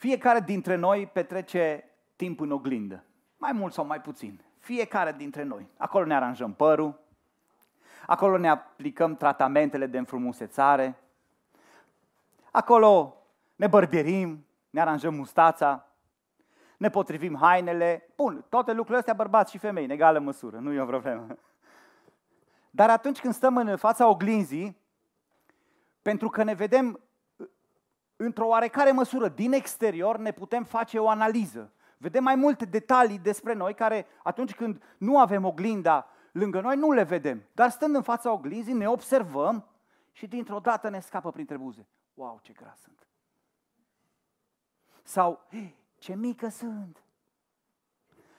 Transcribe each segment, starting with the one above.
Fiecare dintre noi petrece timp în oglindă, mai mult sau mai puțin. Fiecare dintre noi. Acolo ne aranjăm părul, acolo ne aplicăm tratamentele de înfrumusețare, acolo ne bărbierim, ne aranjăm mustața, ne potrivim hainele. Bun, toate lucrurile astea bărbați și femei, în egală măsură, nu e o problemă. Dar atunci când stăm în fața oglinzii, pentru că ne vedem într-o oarecare măsură, din exterior, ne putem face o analiză. Vedem mai multe detalii despre noi care, atunci când nu avem oglinda lângă noi, nu le vedem. Dar stând în fața oglinzii, ne observăm și dintr-o dată ne scapă printre buze. Wow, ce gras sunt! Sau, ce mică sunt!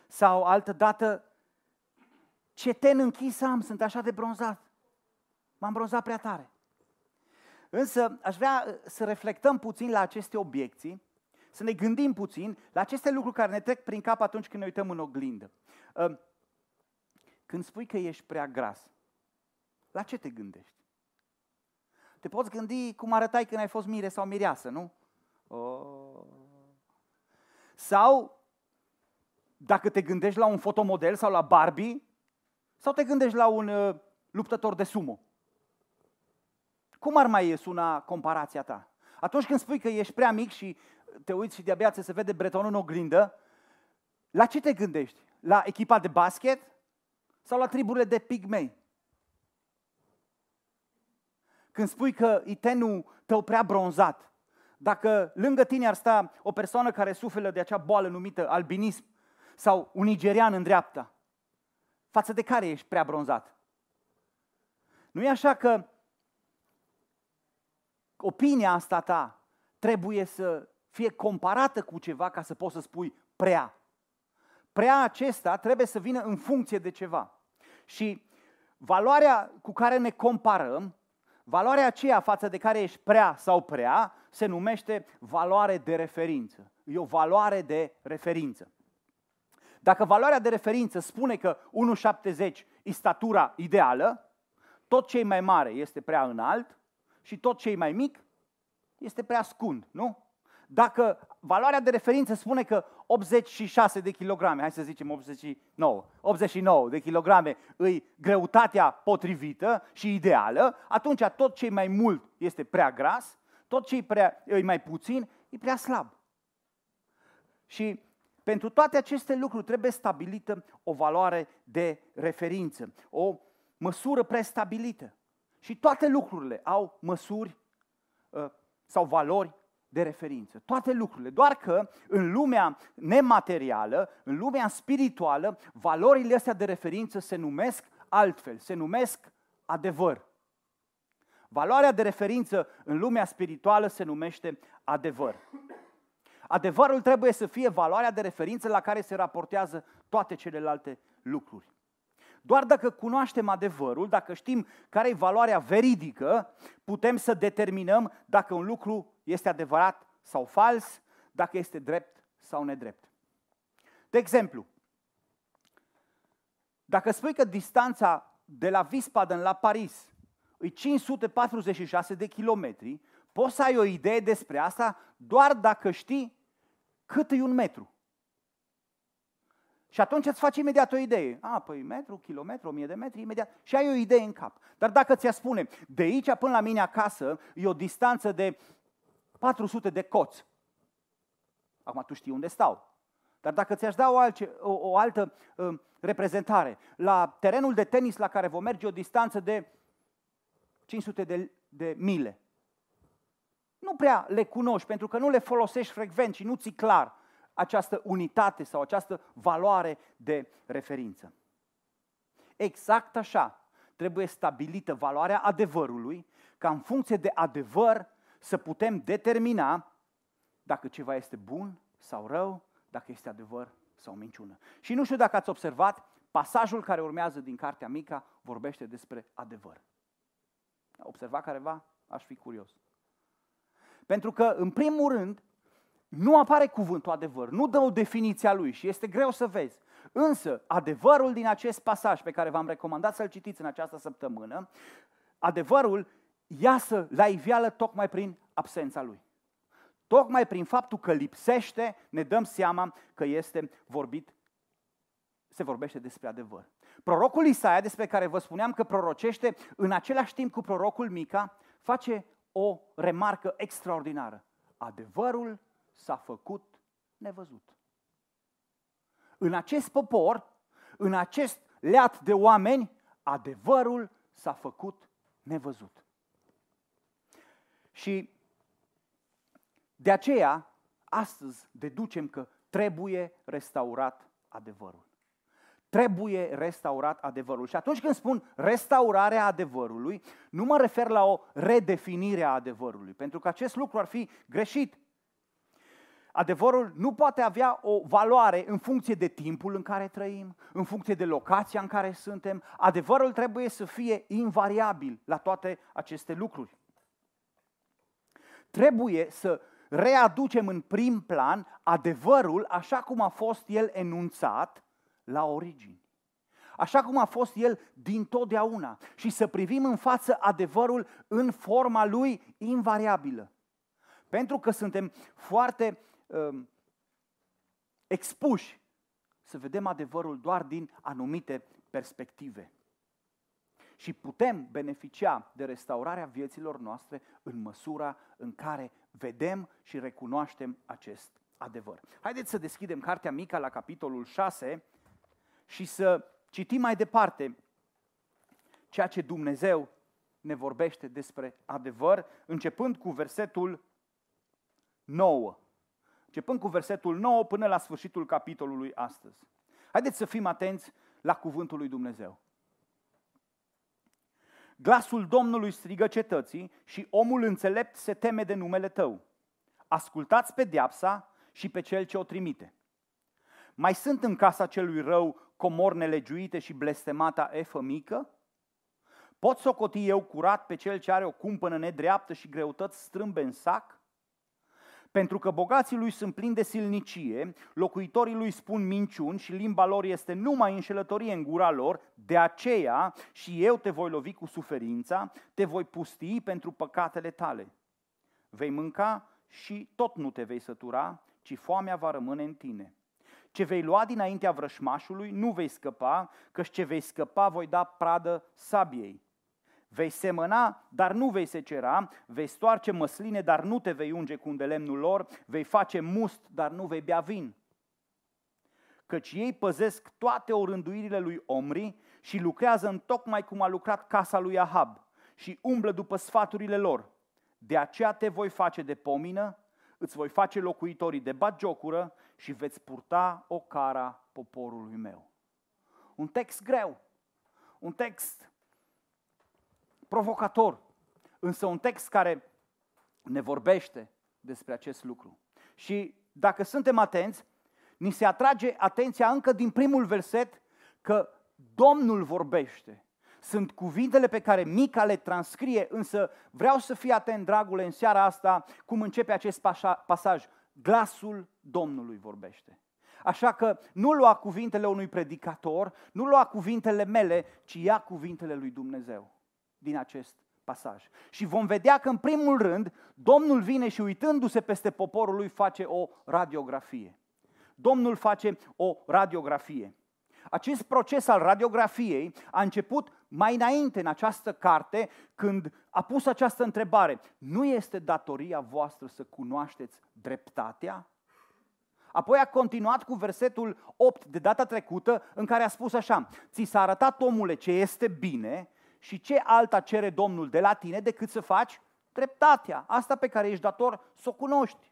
Sau, altă dată, ce ten închis am, sunt așa de bronzat. M-am bronzat prea tare. Însă aș vrea uh, să reflectăm puțin la aceste obiecții, să ne gândim puțin la aceste lucruri care ne trec prin cap atunci când ne uităm în oglindă. Uh, când spui că ești prea gras, la ce te gândești? Te poți gândi cum arătai când ai fost mire sau mireasă, nu? Oh. Sau dacă te gândești la un fotomodel sau la Barbie, sau te gândești la un uh, luptător de sumo. Cum ar mai suna comparația ta? Atunci când spui că ești prea mic și te uiți și de-abia ți se vede bretonul în oglindă, la ce te gândești? La echipa de basket? Sau la triburile de pigmei? Când spui că itenul tău prea bronzat, dacă lângă tine ar sta o persoană care suferă de acea boală numită albinism sau un nigerian în dreapta, față de care ești prea bronzat? Nu e așa că opinia asta ta trebuie să fie comparată cu ceva ca să poți să spui prea. Prea acesta trebuie să vină în funcție de ceva. Și valoarea cu care ne comparăm, valoarea aceea față de care ești prea sau prea, se numește valoare de referință. E o valoare de referință. Dacă valoarea de referință spune că 1,70 e statura ideală, tot ce e mai mare este prea înalt, și tot ce e mai mic este prea scund, nu? Dacă valoarea de referință spune că 86 de kilograme, hai să zicem 89, 89 de kilograme îi greutatea potrivită și ideală, atunci tot ce mai mult este prea gras, tot ce e mai puțin e prea slab. Și pentru toate aceste lucruri trebuie stabilită o valoare de referință, o măsură prestabilită. Și toate lucrurile au măsuri uh, sau valori de referință. Toate lucrurile. Doar că în lumea nematerială, în lumea spirituală, valorile astea de referință se numesc altfel, se numesc adevăr. Valoarea de referință în lumea spirituală se numește adevăr. Adevărul trebuie să fie valoarea de referință la care se raportează toate celelalte lucruri. Doar dacă cunoaștem adevărul, dacă știm care e valoarea veridică, putem să determinăm dacă un lucru este adevărat sau fals, dacă este drept sau nedrept. De exemplu, dacă spui că distanța de la Wiesbaden la Paris e 546 de kilometri, poți să ai o idee despre asta doar dacă știi cât e un metru. Și atunci îți faci imediat o idee. A, ah, păi metru, kilometru, o mie de metri, imediat. Și ai o idee în cap. Dar dacă ți-a spune, de aici până la mine acasă e o distanță de 400 de coți. Acum tu știi unde stau. Dar dacă ți-aș da o, alce, o, o altă uh, reprezentare, la terenul de tenis la care vom merge o distanță de 500 de, de mile, nu prea le cunoști pentru că nu le folosești frecvent și nu ți clar această unitate sau această valoare de referință. Exact așa trebuie stabilită valoarea adevărului, ca în funcție de adevăr să putem determina dacă ceva este bun sau rău, dacă este adevăr sau minciună. Și nu știu dacă ați observat, pasajul care urmează din Cartea Mica vorbește despre adevăr. Observa careva? Aș fi curios. Pentru că, în primul rând, nu apare cuvântul adevăr, nu dă o definiție a lui și este greu să vezi. Însă, adevărul din acest pasaj pe care v-am recomandat să-l citiți în această săptămână, adevărul iasă la iveală tocmai prin absența lui. Tocmai prin faptul că lipsește, ne dăm seama că este vorbit, se vorbește despre adevăr. Prorocul Isaia, despre care vă spuneam că prorocește, în același timp cu prorocul Mica, face o remarcă extraordinară. Adevărul s-a făcut nevăzut. În acest popor, în acest leat de oameni, adevărul s-a făcut nevăzut. Și de aceea, astăzi deducem că trebuie restaurat adevărul. Trebuie restaurat adevărul. Și atunci când spun restaurarea adevărului, nu mă refer la o redefinire a adevărului, pentru că acest lucru ar fi greșit. Adevărul nu poate avea o valoare în funcție de timpul în care trăim, în funcție de locația în care suntem. Adevărul trebuie să fie invariabil la toate aceste lucruri. Trebuie să readucem în prim plan adevărul așa cum a fost el enunțat la origine. Așa cum a fost el din totdeauna și să privim în față adevărul în forma lui invariabilă. Pentru că suntem foarte uh, expuși să vedem adevărul doar din anumite perspective. Și putem beneficia de restaurarea vieților noastre în măsura în care vedem și recunoaștem acest adevăr. Haideți să deschidem cartea mică la capitolul 6 și să citim mai departe ceea ce Dumnezeu ne vorbește despre adevăr, începând cu versetul 9 începând cu versetul 9 până la sfârșitul capitolului astăzi. Haideți să fim atenți la cuvântul lui Dumnezeu. Glasul Domnului strigă cetății și omul înțelept se teme de numele tău. Ascultați diapsa și pe cel ce o trimite. Mai sunt în casa celui rău comor nelegiuite și blestemata efă mică? Pot socoti eu curat pe cel ce are o cumpănă nedreaptă și greutăți strâmbe în sac? Pentru că bogații lui sunt plini de silnicie, locuitorii lui spun minciuni și limba lor este numai înșelătorie în gura lor, de aceea și eu te voi lovi cu suferința, te voi pustii pentru păcatele tale. Vei mânca și tot nu te vei sătura, ci foamea va rămâne în tine. Ce vei lua dinaintea vrășmașului nu vei scăpa, căci ce vei scăpa voi da pradă sabiei. Vei semăna, dar nu vei secera, vei stoarce măsline, dar nu te vei unge cu lemnul lor, vei face must, dar nu vei bea vin. Căci ei păzesc toate orânduirile lui Omri și lucrează în tocmai cum a lucrat casa lui Ahab și umblă după sfaturile lor. De aceea te voi face de pomină, îți voi face locuitorii de batjocură și veți purta o cara poporului meu. Un text greu, un text provocator, însă un text care ne vorbește despre acest lucru. Și dacă suntem atenți, ni se atrage atenția încă din primul verset că Domnul vorbește. Sunt cuvintele pe care Mica le transcrie, însă vreau să fii atent, dragule, în seara asta, cum începe acest pasaj. Glasul Domnului vorbește. Așa că nu lua cuvintele unui predicator, nu lua cuvintele mele, ci ia cuvintele lui Dumnezeu din acest pasaj. Și vom vedea că, în primul rând, Domnul vine și, uitându-se peste poporul lui, face o radiografie. Domnul face o radiografie. Acest proces al radiografiei a început mai înainte în această carte când a pus această întrebare. Nu este datoria voastră să cunoașteți dreptatea? Apoi a continuat cu versetul 8 de data trecută în care a spus așa, ți s-a arătat omule ce este bine și ce alta cere Domnul de la tine decât să faci dreptatea, asta pe care ești dator să o cunoști.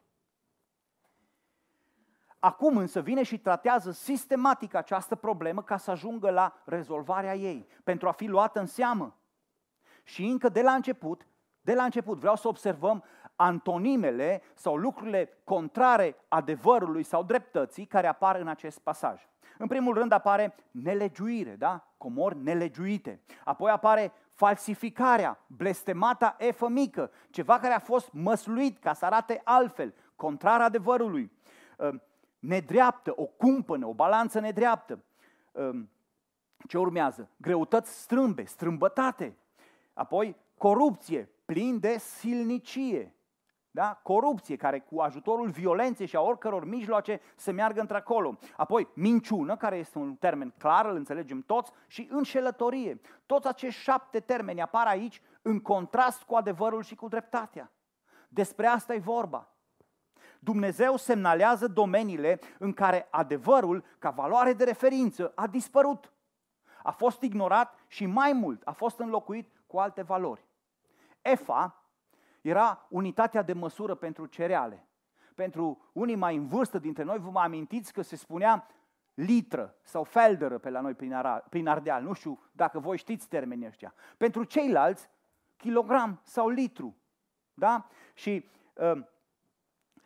Acum însă vine și tratează sistematic această problemă ca să ajungă la rezolvarea ei, pentru a fi luată în seamă. Și încă de la început, de la început vreau să observăm antonimele sau lucrurile contrare adevărului sau dreptății care apar în acest pasaj. În primul rând apare nelegiuire, da? Comori nelegiuite. Apoi apare falsificarea, blestemata efă mică, ceva care a fost măsluit ca să arate altfel, contrar adevărului. Ă, nedreaptă, o cumpănă, o balanță nedreaptă. Ă, ce urmează? Greutăți strâmbe, strâmbătate. Apoi corupție, plin de silnicie. Da? Corupție, care cu ajutorul violenței și a oricăror mijloace se meargă într-acolo. Apoi, minciună, care este un termen clar, îl înțelegem toți, și înșelătorie. Toți acești șapte termeni apar aici în contrast cu adevărul și cu dreptatea. Despre asta e vorba. Dumnezeu semnalează domeniile în care adevărul, ca valoare de referință, a dispărut. A fost ignorat și mai mult, a fost înlocuit cu alte valori. Efa era unitatea de măsură pentru cereale. Pentru unii mai în vârstă dintre noi, vă mai amintiți că se spunea litră sau felderă pe la noi prin, Ara, prin Ardeal. Nu știu dacă voi știți termenii ăștia. Pentru ceilalți, kilogram sau litru. Da? Și uh,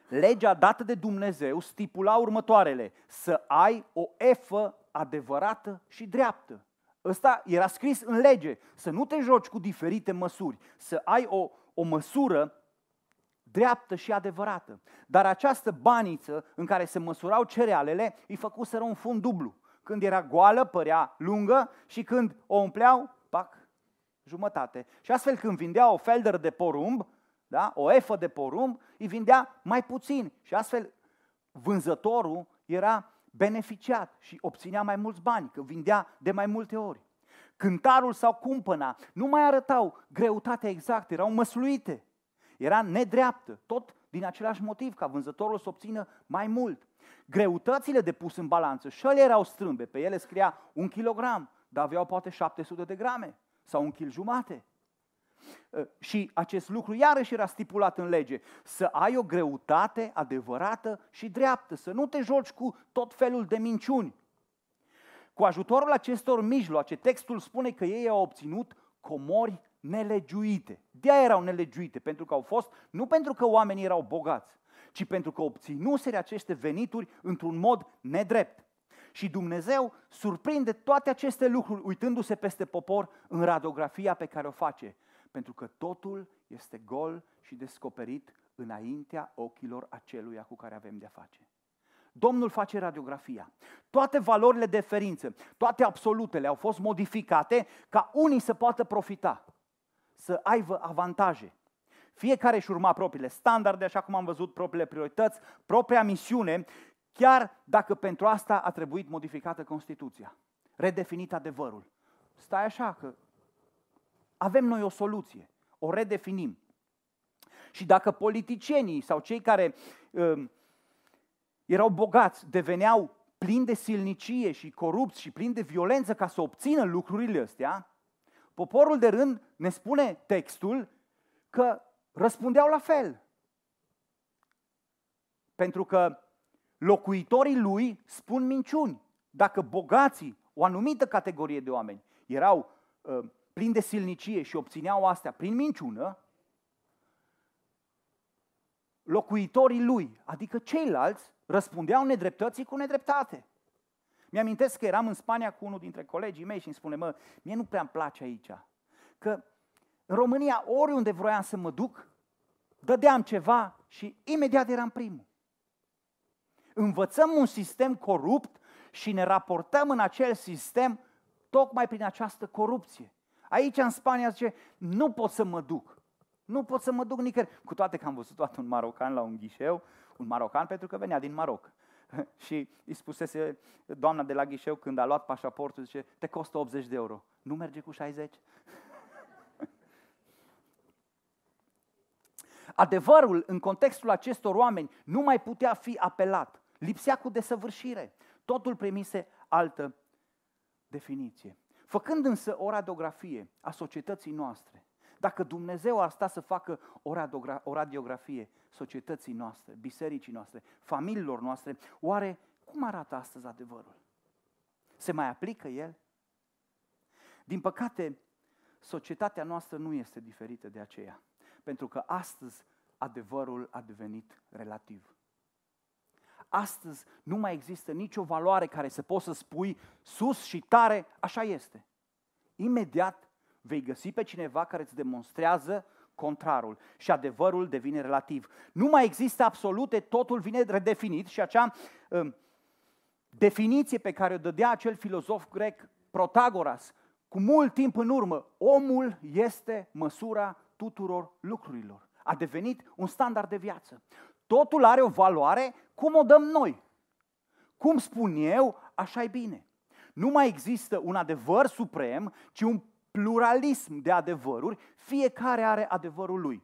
legea dată de Dumnezeu stipula următoarele. Să ai o efă adevărată și dreaptă. Ăsta era scris în lege. Să nu te joci cu diferite măsuri. Să ai o o măsură dreaptă și adevărată. Dar această baniță în care se măsurau cerealele îi făcuseră un fund dublu. Când era goală, părea lungă și când o umpleau, pac, jumătate. Și astfel când vindea o felder de porumb, da? o efă de porumb, îi vindea mai puțin. Și astfel vânzătorul era beneficiat și obținea mai mulți bani, că vindea de mai multe ori. Cântarul sau cumpăna nu mai arătau greutatea exactă, erau măsluite. Era nedreaptă, tot din același motiv, ca vânzătorul să obțină mai mult. Greutățile depuse în balanță, și ele erau strâmbe, pe ele scria un kilogram, dar aveau poate 700 de grame sau un kil jumate. Ă, și acest lucru iarăși era stipulat în lege, să ai o greutate adevărată și dreaptă, să nu te joci cu tot felul de minciuni. Cu ajutorul acestor mijloace, textul spune că ei au obținut comori nelegiuite. de aia erau nelegiuite, pentru că au fost, nu pentru că oamenii erau bogați, ci pentru că obținuseră aceste venituri într-un mod nedrept. Și Dumnezeu surprinde toate aceste lucruri uitându-se peste popor în radiografia pe care o face, pentru că totul este gol și descoperit înaintea ochilor aceluia cu care avem de-a face. Domnul face radiografia. Toate valorile de ferință, toate absolutele au fost modificate ca unii să poată profita, să aibă avantaje. Fiecare își urma propriile standarde, așa cum am văzut, propriile priorități, propria misiune, chiar dacă pentru asta a trebuit modificată Constituția, redefinit adevărul. Stai așa că avem noi o soluție, o redefinim. Și dacă politicienii sau cei care uh, erau bogați, deveneau plini de silnicie și corupți și plini de violență ca să obțină lucrurile astea, poporul de rând, ne spune textul, că răspundeau la fel. Pentru că locuitorii lui spun minciuni. Dacă bogații, o anumită categorie de oameni, erau uh, plini de silnicie și obțineau astea prin minciună, locuitorii lui, adică ceilalți, Răspundeau nedreptății cu nedreptate. Mi-amintesc că eram în Spania cu unul dintre colegii mei și îmi spune, mă, mie nu prea îmi place aici. Că în România, oriunde vroiam să mă duc, dădeam ceva și imediat eram primul. Învățăm un sistem corupt și ne raportăm în acel sistem tocmai prin această corupție. Aici, în Spania, zice, nu pot să mă duc. Nu pot să mă duc nicăieri. Cu toate că am văzut toată un marocan la un ghișeu, un marocan, pentru că venea din Maroc. și îi spusese doamna de la ghișeu când a luat pașaportul, zice, te costă 80 de euro. Nu merge cu 60? Adevărul în contextul acestor oameni nu mai putea fi apelat. Lipsea cu desăvârșire. Totul primise altă definiție. Făcând însă o radiografie a societății noastre, dacă Dumnezeu ar sta să facă o radiografie societății noastre, bisericii noastre, familiilor noastre, oare cum arată astăzi adevărul? Se mai aplică el? Din păcate, societatea noastră nu este diferită de aceea, pentru că astăzi adevărul a devenit relativ. Astăzi nu mai există nicio valoare care să poți să spui sus și tare, așa este. Imediat vei găsi pe cineva care îți demonstrează contrarul și adevărul devine relativ. Nu mai există absolute, totul vine redefinit și acea um, definiție pe care o dădea acel filozof grec Protagoras cu mult timp în urmă, omul este măsura tuturor lucrurilor. A devenit un standard de viață. Totul are o valoare cum o dăm noi. Cum spun eu, așa e bine. Nu mai există un adevăr suprem, ci un pluralism de adevăruri, fiecare are adevărul lui.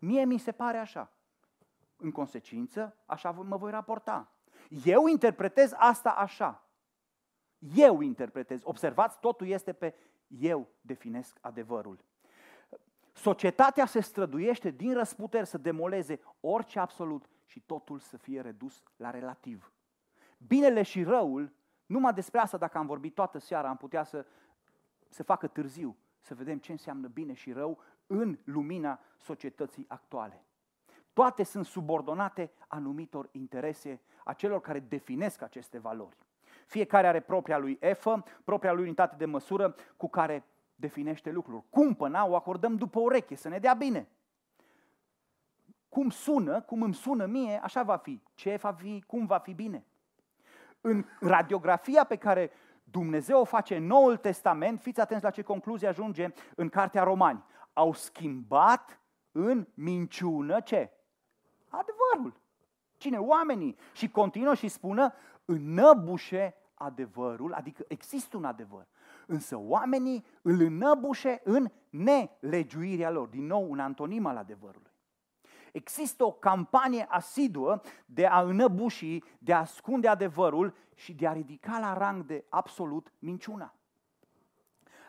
Mie mi se pare așa. În consecință, așa mă voi raporta. Eu interpretez asta așa. Eu interpretez. Observați, totul este pe eu definesc adevărul. Societatea se străduiește din răsputeri să demoleze orice absolut și totul să fie redus la relativ. Binele și răul, numai despre asta dacă am vorbit toată seara, am putea să se facă târziu să vedem ce înseamnă bine și rău în lumina societății actuale. Toate sunt subordonate anumitor interese a celor care definesc aceste valori. Fiecare are propria lui efă, propria lui unitate de măsură cu care definește lucruri. până o acordăm după ureche, să ne dea bine. Cum sună, cum îmi sună mie, așa va fi. Ce va fi, cum va fi bine. În radiografia pe care Dumnezeu o face în Noul Testament, fiți atenți la ce concluzie ajunge în Cartea Romani. Au schimbat în minciună ce? Adevărul. Cine? Oamenii. Și continuă și spună, înăbușe adevărul, adică există un adevăr. Însă oamenii îl înăbușe în nelegiuirea lor. Din nou, un antonim al adevărului. Există o campanie asiduă de a înăbuși, de a ascunde adevărul și de a ridica la rang de absolut minciuna.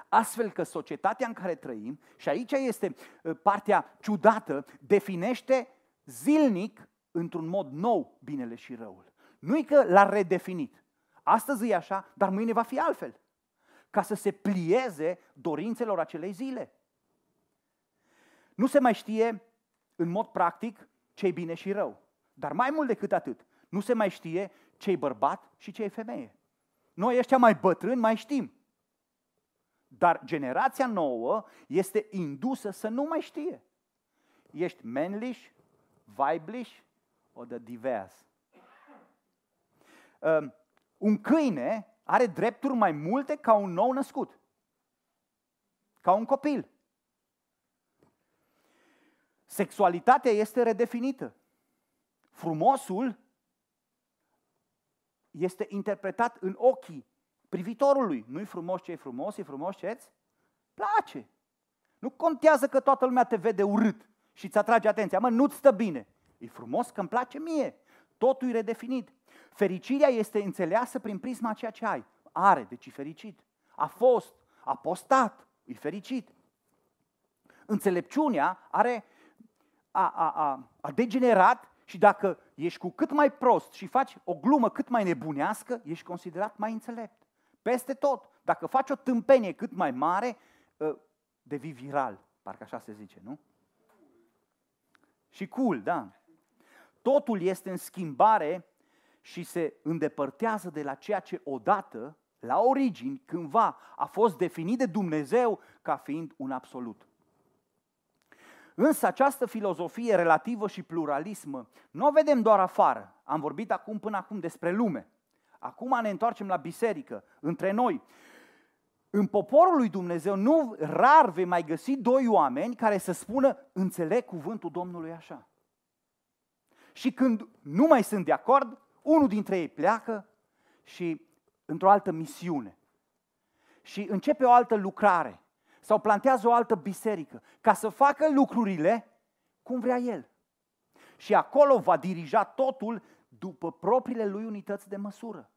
Astfel că societatea în care trăim, și aici este ă, partea ciudată, definește zilnic, într-un mod nou, binele și răul. Nu-i că l-a redefinit. Astăzi e așa, dar mâine va fi altfel. Ca să se plieze dorințelor acelei zile. Nu se mai știe în mod practic ce bine și rău. Dar mai mult decât atât, nu se mai știe ce bărbat și ce femeie. Noi ăștia mai bătrâni mai știm. Dar generația nouă este indusă să nu mai știe. Ești manlish, vaibliș, o de divers. Um, un câine are drepturi mai multe ca un nou născut. Ca un copil. Sexualitatea este redefinită. Frumosul este interpretat în ochii privitorului. Nu-i frumos ce e frumos, e frumos ce îți place. Nu contează că toată lumea te vede urât și îți atrage atenția. Mă, nu-ți stă bine. E frumos că îmi place mie. Totul e redefinit. Fericirea este înțeleasă prin prisma ceea ce ai. Are, deci e fericit. A fost, a postat, e fericit. Înțelepciunea are a, a, a, a degenerat și dacă ești cu cât mai prost și faci o glumă cât mai nebunească, ești considerat mai înțelept. Peste tot, dacă faci o tâmpenie cât mai mare, ă, devii viral, parcă așa se zice, nu? Și cool, da. Totul este în schimbare și se îndepărtează de la ceea ce odată, la origini, cândva, a fost definit de Dumnezeu ca fiind un absolut. Însă această filozofie relativă și pluralismă nu o vedem doar afară. Am vorbit acum până acum despre lume. Acum ne întoarcem la biserică, între noi. În poporul lui Dumnezeu nu rar vei mai găsi doi oameni care să spună înțeleg cuvântul Domnului așa. Și când nu mai sunt de acord, unul dintre ei pleacă și într-o altă misiune. Și începe o altă lucrare sau plantează o altă biserică ca să facă lucrurile cum vrea el. Și acolo va dirija totul după propriile lui unități de măsură.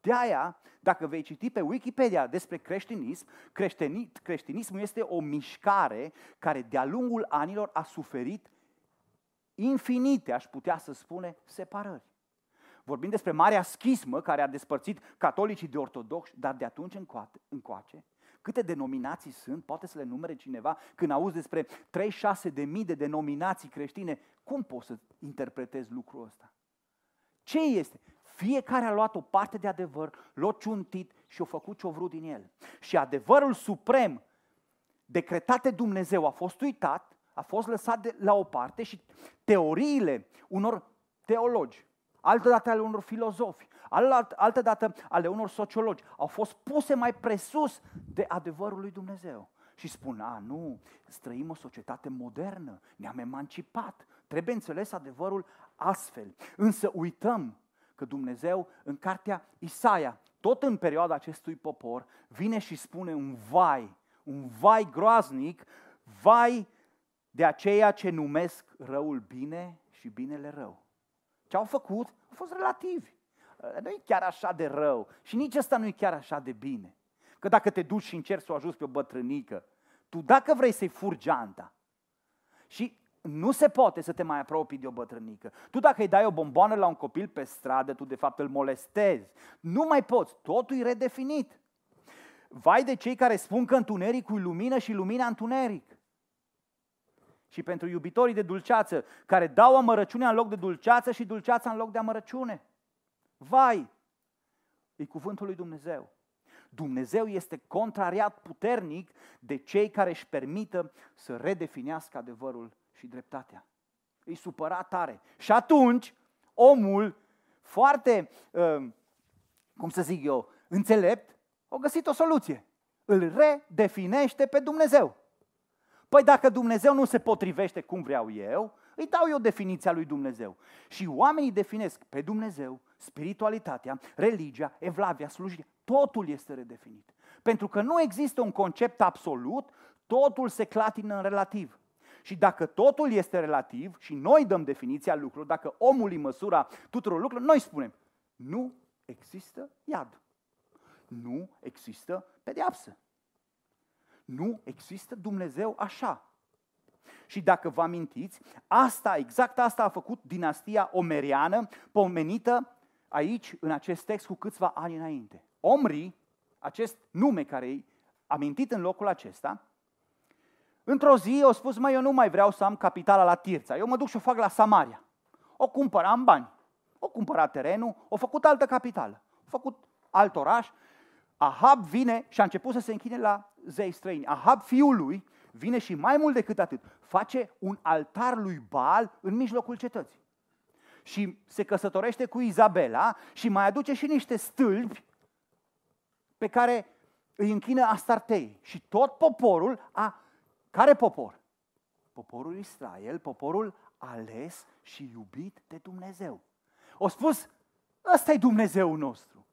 De aia, dacă vei citi pe Wikipedia despre creștinism, creștinismul este o mișcare care de-a lungul anilor a suferit infinite, aș putea să spune, separări. Vorbim despre marea schismă care a despărțit catolicii de ortodoxi, dar de atunci încoace, încoace câte denominații sunt, poate să le numere cineva, când auzi despre 36 de mii de denominații creștine, cum poți să interpretezi lucrul ăsta? Ce este? Fiecare a luat o parte de adevăr, l-a ciuntit și a făcut ce a vrut din el. Și adevărul suprem decretat de Dumnezeu a fost uitat, a fost lăsat de, la o parte și teoriile unor teologi dată ale unor filozofi, dată ale unor sociologi, au fost puse mai presus de adevărul lui Dumnezeu. Și spun, a, nu, străim o societate modernă, ne-am emancipat, trebuie înțeles adevărul astfel. Însă uităm că Dumnezeu, în cartea Isaia, tot în perioada acestui popor, vine și spune un vai, un vai groaznic, vai de aceea ce numesc răul bine și binele rău ce au făcut au fost relativi. Nu e chiar așa de rău și nici ăsta nu e chiar așa de bine. Că dacă te duci și încerci să o ajuți pe o bătrânică, tu dacă vrei să-i furi geanta și nu se poate să te mai apropii de o bătrânică. Tu dacă îi dai o bomboană la un copil pe stradă, tu de fapt îl molestezi. Nu mai poți, totul e redefinit. Vai de cei care spun că întunericul e lumină și lumina întuneric ci pentru iubitorii de dulceață, care dau amărăciunea în loc de dulceață și dulceața în loc de amărăciune. Vai! E cuvântul lui Dumnezeu. Dumnezeu este contrariat puternic de cei care își permită să redefinească adevărul și dreptatea. Îi supăra tare. Și atunci, omul, foarte, uh, cum să zic eu, înțelept, a găsit o soluție. Îl redefinește pe Dumnezeu. Păi dacă Dumnezeu nu se potrivește cum vreau eu, îi dau eu definiția lui Dumnezeu. Și oamenii definesc pe Dumnezeu, spiritualitatea, religia, evlavia, slujirea. Totul este redefinit. Pentru că nu există un concept absolut, totul se clatină în relativ. Și dacă totul este relativ și noi dăm definiția lucrurilor, dacă omul e măsura tuturor lucrurilor, noi spunem, nu există iad. Nu există pedeapsă. Nu există Dumnezeu așa. Și dacă vă amintiți, asta, exact asta a făcut dinastia omeriană, pomenită aici, în acest text, cu câțiva ani înainte. Omri, acest nume care e amintit în locul acesta, într-o zi au spus, mai eu nu mai vreau să am capitala la Tirța, eu mă duc și o fac la Samaria. O cumpăr, am bani. O cumpăra terenul, o făcut altă capitală, o făcut alt oraș Ahab vine și a început să se închine la zei străini. Ahab, fiul lui, vine și mai mult decât atât, face un altar lui Baal în mijlocul cetății. Și se căsătorește cu Izabela și mai aduce și niște stâlpi pe care îi închină Astartei. Și tot poporul a... Care popor? Poporul Israel, poporul ales și iubit de Dumnezeu. O spus, ăsta e Dumnezeu nostru.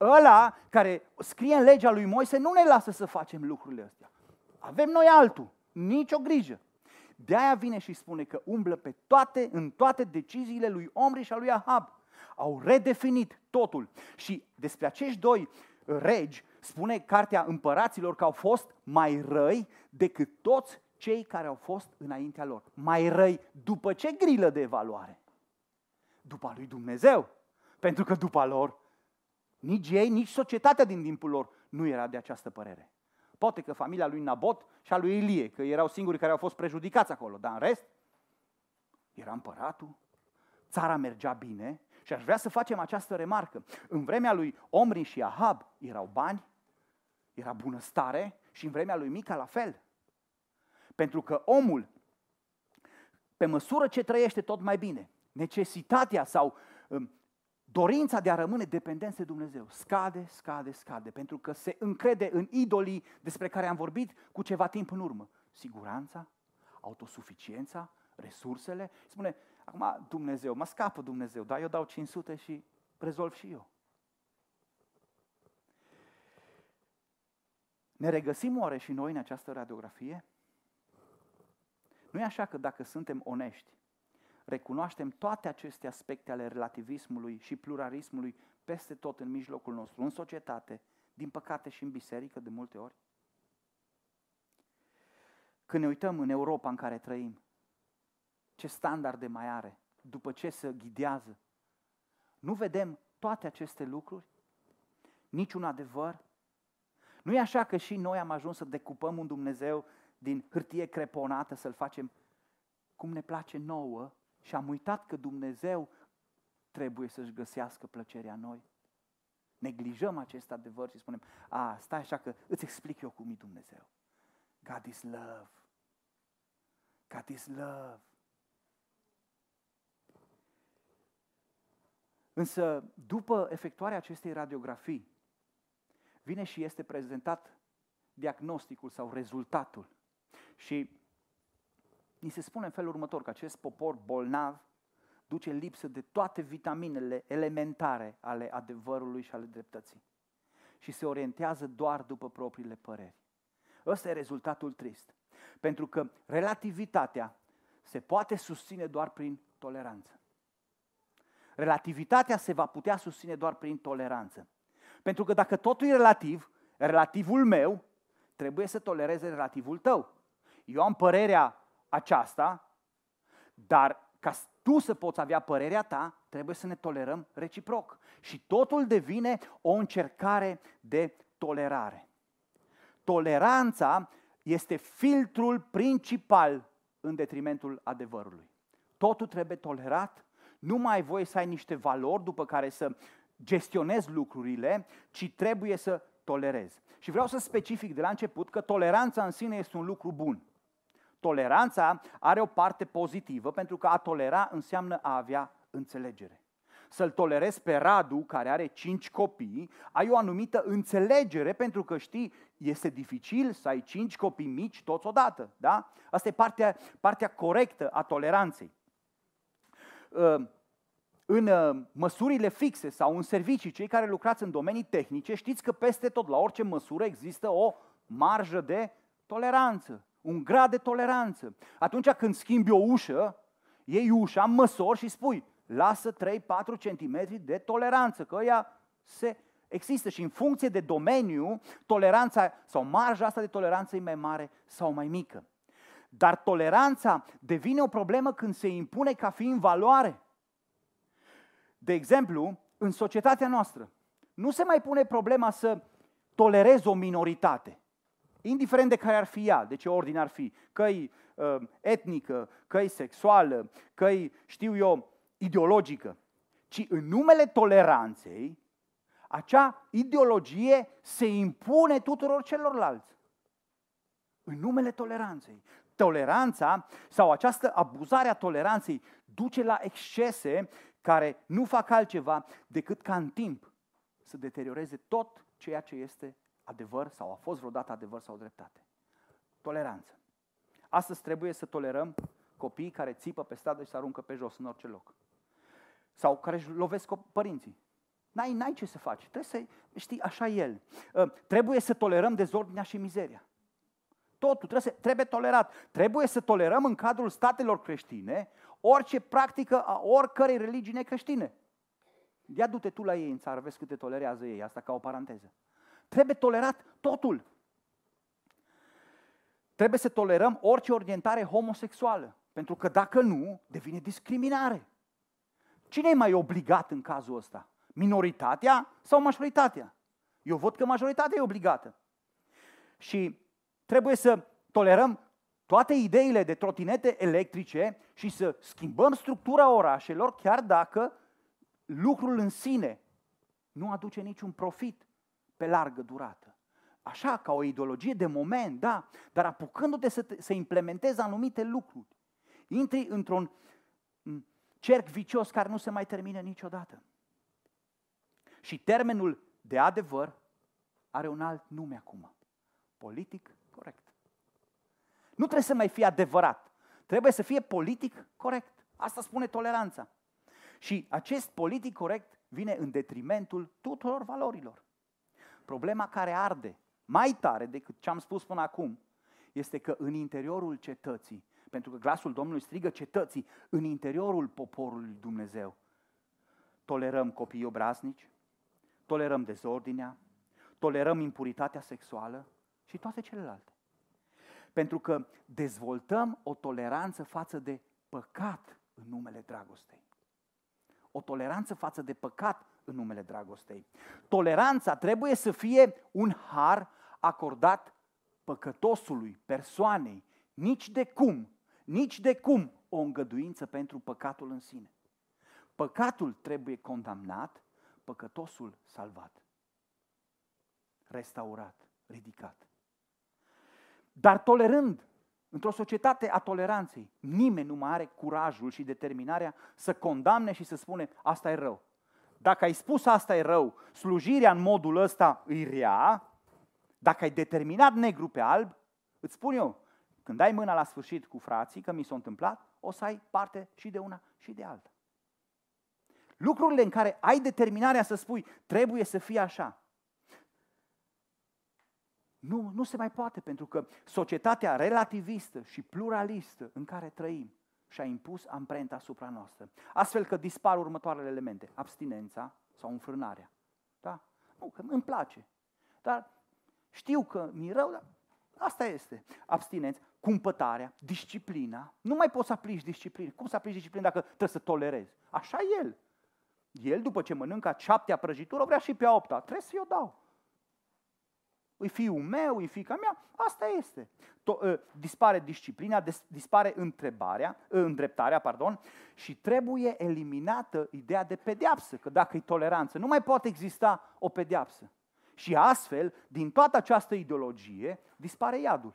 Ăla care scrie în legea lui Moise nu ne lasă să facem lucrurile astea. Avem noi altul, nicio grijă. De aia vine și spune că umblă pe toate, în toate deciziile lui Omri și a lui Ahab. Au redefinit totul. Și despre acești doi regi spune cartea împăraților că au fost mai răi decât toți cei care au fost înaintea lor. Mai răi după ce grilă de evaluare? După lui Dumnezeu. Pentru că după lor nici ei, nici societatea din timpul lor nu era de această părere. Poate că familia lui Nabot și a lui Ilie, că erau singurii care au fost prejudicați acolo, dar în rest, era împăratul, țara mergea bine și aș vrea să facem această remarcă. În vremea lui Omri și Ahab erau bani, era bunăstare și în vremea lui Mica la fel. Pentru că omul, pe măsură ce trăiește tot mai bine, necesitatea sau um, dorința de a rămâne dependenți de Dumnezeu scade, scade, scade, pentru că se încrede în idolii despre care am vorbit cu ceva timp în urmă. Siguranța, autosuficiența, resursele. Spune, acum Dumnezeu, mă scapă Dumnezeu, dar eu dau 500 și rezolv și eu. Ne regăsim oare și noi în această radiografie? Nu e așa că dacă suntem onești, recunoaștem toate aceste aspecte ale relativismului și pluralismului peste tot în mijlocul nostru, în societate, din păcate și în biserică de multe ori? Când ne uităm în Europa în care trăim, ce standarde mai are, după ce se ghidează, nu vedem toate aceste lucruri? Niciun adevăr? Nu e așa că și noi am ajuns să decupăm un Dumnezeu din hârtie creponată, să-l facem cum ne place nouă, și am uitat că Dumnezeu trebuie să-și găsească plăcerea noi. Neglijăm acest adevăr și spunem, a, stai așa că îți explic eu cum e Dumnezeu. God is love. God is love. Însă, după efectuarea acestei radiografii, vine și este prezentat diagnosticul sau rezultatul. Și Ni se spune în felul următor că acest popor bolnav duce lipsă de toate vitaminele elementare ale adevărului și ale dreptății și se orientează doar după propriile păreri. Ăsta e rezultatul trist. Pentru că relativitatea se poate susține doar prin toleranță. Relativitatea se va putea susține doar prin toleranță. Pentru că dacă totul e relativ, relativul meu trebuie să tolereze relativul tău. Eu am părerea aceasta, dar ca tu să poți avea părerea ta, trebuie să ne tolerăm reciproc. Și totul devine o încercare de tolerare. Toleranța este filtrul principal în detrimentul adevărului. Totul trebuie tolerat, nu mai ai voie să ai niște valori după care să gestionezi lucrurile, ci trebuie să tolerezi. Și vreau să specific de la început că toleranța în sine este un lucru bun. Toleranța are o parte pozitivă, pentru că a tolera înseamnă a avea înțelegere. Să-l tolerezi pe Radu, care are cinci copii, ai o anumită înțelegere, pentru că știi, este dificil să ai cinci copii mici toți odată. Da? Asta e partea, partea corectă a toleranței. Ă, în ă, măsurile fixe sau în servicii, cei care lucrați în domenii tehnice, știți că peste tot, la orice măsură, există o marjă de toleranță un grad de toleranță. Atunci când schimbi o ușă, iei ușa, măsori și spui, lasă 3-4 cm de toleranță, că ea se există și în funcție de domeniu, toleranța sau marja asta de toleranță e mai mare sau mai mică. Dar toleranța devine o problemă când se impune ca fiind valoare. De exemplu, în societatea noastră, nu se mai pune problema să tolerezi o minoritate indiferent de care ar fi ea, de ce ordine ar fi, că-i uh, etnică, că sexuală, că știu eu, ideologică, ci în numele toleranței, acea ideologie se impune tuturor celorlalți. În numele toleranței. Toleranța sau această abuzare a toleranței duce la excese care nu fac altceva decât ca în timp să deterioreze tot ceea ce este adevăr sau a fost vreodată adevăr sau dreptate. Toleranță. Astăzi trebuie să tolerăm copiii care țipă pe stradă și se aruncă pe jos în orice loc. Sau care își lovesc părinții. N-ai, n-ai ce să faci. Trebuie să știi, așa el. Ă, trebuie să tolerăm dezordinea și mizeria. Totul trebuie, să, trebuie tolerat. Trebuie să tolerăm în cadrul statelor creștine orice practică a oricărei religii creștine. Ia du-te tu la ei în țară, vezi cât te tolerează ei. Asta ca o paranteză. Trebuie tolerat totul. Trebuie să tolerăm orice orientare homosexuală, pentru că dacă nu, devine discriminare. Cine e mai obligat în cazul ăsta? Minoritatea sau majoritatea? Eu văd că majoritatea e obligată. Și trebuie să tolerăm toate ideile de trotinete electrice și să schimbăm structura orașelor, chiar dacă lucrul în sine nu aduce niciun profit pe largă durată. Așa, ca o ideologie de moment, da, dar apucându-te să, să implementezi anumite lucruri, intri într-un cerc vicios care nu se mai termină niciodată. Și termenul de adevăr are un alt nume acum. Politic corect. Nu trebuie să mai fie adevărat. Trebuie să fie politic corect. Asta spune toleranța. Și acest politic corect vine în detrimentul tuturor valorilor. Problema care arde mai tare decât ce am spus până acum este că în interiorul cetății, pentru că glasul Domnului strigă cetății, în interiorul poporului Dumnezeu, tolerăm copii obraznici, tolerăm dezordinea, tolerăm impuritatea sexuală și toate celelalte. Pentru că dezvoltăm o toleranță față de păcat în numele dragostei. O toleranță față de păcat în numele dragostei. Toleranța trebuie să fie un har acordat păcătosului, persoanei, nici de cum, nici de cum o îngăduință pentru păcatul în sine. Păcatul trebuie condamnat, păcătosul salvat, restaurat, ridicat. Dar tolerând, într-o societate a toleranței, nimeni nu mai are curajul și determinarea să condamne și să spune asta e rău, dacă ai spus asta e rău, slujirea în modul ăsta îi rea, dacă ai determinat negru pe alb, îți spun eu, când ai mâna la sfârșit cu frații, că mi s-a întâmplat, o să ai parte și de una și de alta. Lucrurile în care ai determinarea să spui, trebuie să fie așa. Nu, nu se mai poate, pentru că societatea relativistă și pluralistă în care trăim și a impus amprenta asupra noastră. Astfel că dispar următoarele elemente, abstinența sau înfrânarea. Da? Nu, că îmi place. Dar știu că mi-e rău, dar asta este. Abstinența, cumpătarea, disciplina. Nu mai poți să aplici disciplină. Cum să aplici disciplină dacă trebuie să tolerezi? Așa e el. El, după ce mănâncă a șaptea prăjitură, vrea și pe a opta. Trebuie să-i o dau e fiul meu, e fica mea, asta este. To- ă, dispare disciplina, dispare întrebarea, ă, îndreptarea, pardon, și trebuie eliminată ideea de pedeapsă, că dacă e toleranță, nu mai poate exista o pedeapsă. Și astfel, din toată această ideologie, dispare iadul.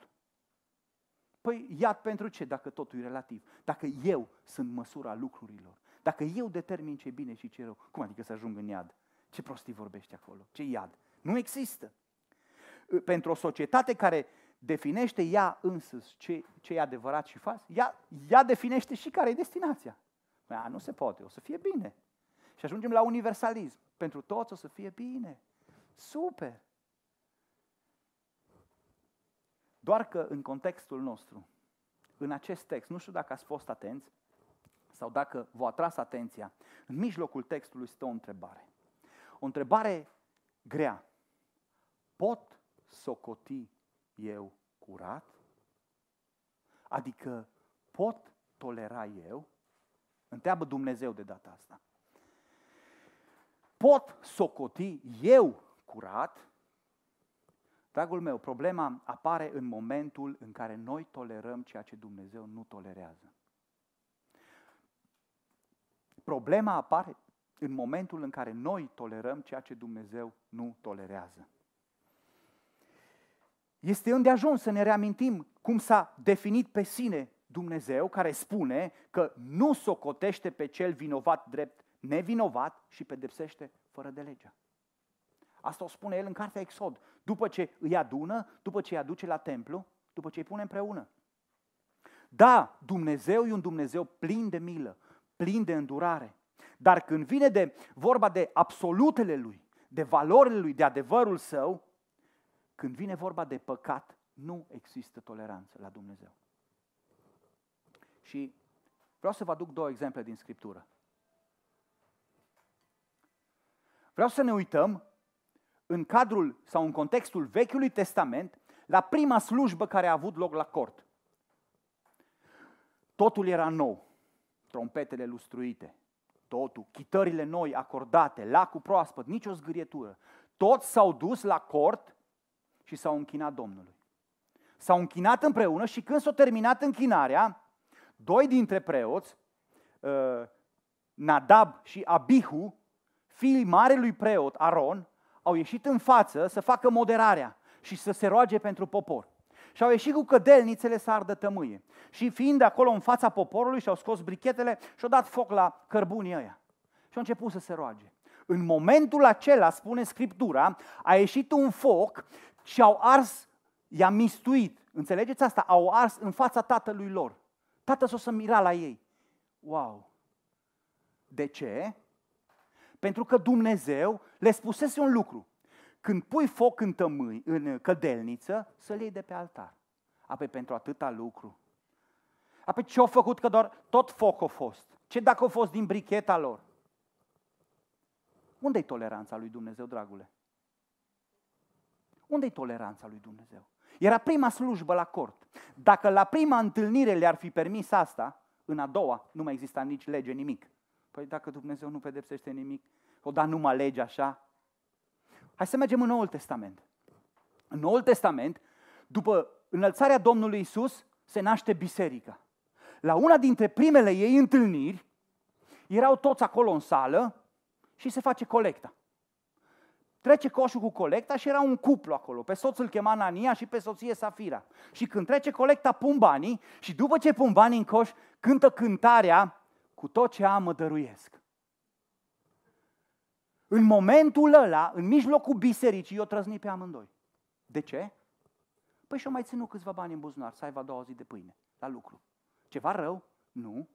Păi iad pentru ce dacă totul e relativ? Dacă eu sunt măsura lucrurilor, dacă eu determin ce bine și ce rău, cum adică să ajung în iad? Ce prostii vorbești acolo? Ce iad? Nu există pentru o societate care definește ea însăși ce, ce e adevărat și fals, ea, ea definește și care e destinația. Da, nu se poate, o să fie bine. Și ajungem la universalism. Pentru toți o să fie bine. Super! Doar că în contextul nostru, în acest text, nu știu dacă ați fost atenți sau dacă v-a atras atenția, în mijlocul textului stă o întrebare. O întrebare grea. Pot socoti eu curat? Adică pot tolera eu? Întreabă Dumnezeu de data asta. Pot socoti eu curat? Dragul meu, problema apare în momentul în care noi tolerăm ceea ce Dumnezeu nu tolerează. Problema apare în momentul în care noi tolerăm ceea ce Dumnezeu nu tolerează. Este îndeajuns să ne reamintim cum s-a definit pe sine Dumnezeu, care spune că nu socotește pe cel vinovat drept nevinovat și pedepsește fără de legea. Asta o spune el în cartea Exod, după ce îi adună, după ce îi aduce la templu, după ce îi pune împreună. Da, Dumnezeu e un Dumnezeu plin de milă, plin de îndurare. Dar când vine de vorba de absolutele lui, de valorile lui, de adevărul său, când vine vorba de păcat, nu există toleranță la Dumnezeu. Și vreau să vă aduc două exemple din Scriptură. Vreau să ne uităm în cadrul sau în contextul Vechiului Testament la prima slujbă care a avut loc la cort. Totul era nou. Trompetele lustruite, totul, chitările noi acordate, lacul proaspăt, nicio zgârietură. Toți s-au dus la cort și s-au închinat Domnului. S-au închinat împreună și când s-a terminat închinarea, doi dintre preoți, uh, Nadab și Abihu, fiii marelui preot Aron, au ieșit în față să facă moderarea și să se roage pentru popor. Și au ieșit cu cădelnițele să ardă tămâie. Și fiind acolo în fața poporului și-au scos brichetele și-au dat foc la cărbunii ăia. Și au început să se roage. În momentul acela, spune Scriptura, a ieșit un foc și au ars, i-a mistuit. Înțelegeți asta? Au ars în fața tatălui lor. Tatăl s-o să mira la ei. Wow! De ce? Pentru că Dumnezeu le spusese un lucru. Când pui foc în, tămâi, în uh, cădelniță, să-l iei de pe altar. Apoi pentru atâta lucru. Apoi ce-au făcut? Că doar tot foc a fost. Ce dacă a fost din bricheta lor? Unde-i toleranța lui Dumnezeu, dragule? unde e toleranța lui Dumnezeu? Era prima slujbă la cort. Dacă la prima întâlnire le-ar fi permis asta, în a doua nu mai exista nici lege, nimic. Păi dacă Dumnezeu nu pedepsește nimic, o da numai lege așa. Hai să mergem în Noul Testament. În Noul Testament, după înălțarea Domnului Isus, se naște biserica. La una dintre primele ei întâlniri, erau toți acolo în sală și se face colecta trece coșul cu colecta și era un cuplu acolo. Pe soțul chema Nania și pe soție Safira. Și când trece colecta, pun banii și după ce pun banii în coș, cântă cântarea cu tot ce am mă dăruiesc. În momentul ăla, în mijlocul bisericii, eu trăzni pe amândoi. De ce? Păi și-o mai ținut câțiva bani în buzunar să aibă a doua zi de pâine la lucru. Ceva rău? Nu.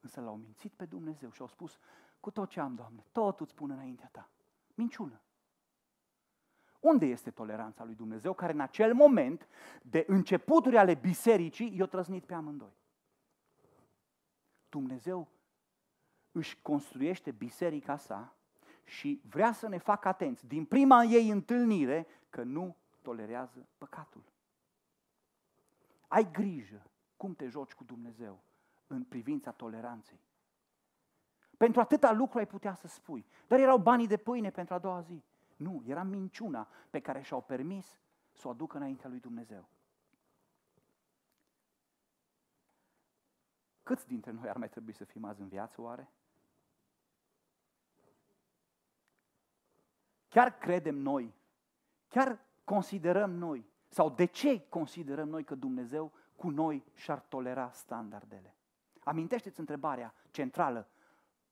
Însă l-au mințit pe Dumnezeu și au spus, cu tot ce am, Doamne, tot îți pun înaintea ta minciună. Unde este toleranța lui Dumnezeu care în acel moment, de începuturi ale bisericii, i-a trăznit pe amândoi? Dumnezeu își construiește biserica sa și vrea să ne facă atenți din prima ei întâlnire că nu tolerează păcatul. Ai grijă cum te joci cu Dumnezeu în privința toleranței. Pentru atâta lucru ai putea să spui. Dar erau banii de pâine pentru a doua zi. Nu, era minciuna pe care și-au permis să o aducă înaintea lui Dumnezeu. Câți dintre noi ar mai trebui să fim azi în viață, oare? Chiar credem noi, chiar considerăm noi, sau de ce considerăm noi că Dumnezeu cu noi și-ar tolera standardele? Amintește-ți întrebarea centrală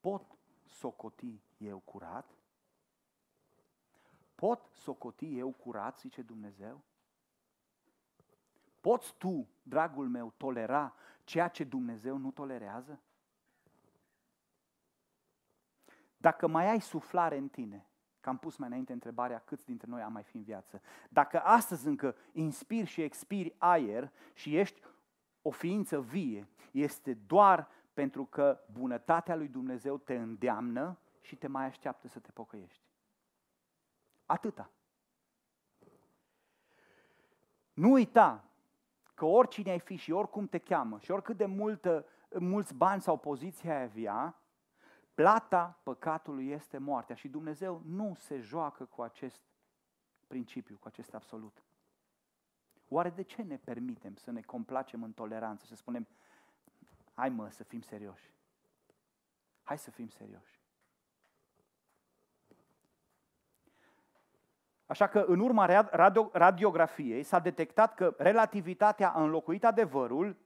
pot socoti eu curat? Pot socoti eu curat, zice Dumnezeu? Poți tu, dragul meu, tolera ceea ce Dumnezeu nu tolerează? Dacă mai ai suflare în tine, că am pus mai înainte întrebarea câți dintre noi am mai fi în viață, dacă astăzi încă inspiri și expiri aer și ești o ființă vie, este doar pentru că bunătatea lui Dumnezeu te îndeamnă și te mai așteaptă să te pocăiești. Atâta. Nu uita că oricine ai fi și oricum te cheamă și oricât de multă, mulți bani sau poziția ai avea, plata păcatului este moartea și Dumnezeu nu se joacă cu acest principiu, cu acest absolut. Oare de ce ne permitem să ne complacem în toleranță, să spunem, Hai mă, să fim serioși. Hai să fim serioși. Așa că în urma radiografiei s-a detectat că relativitatea a înlocuit adevărul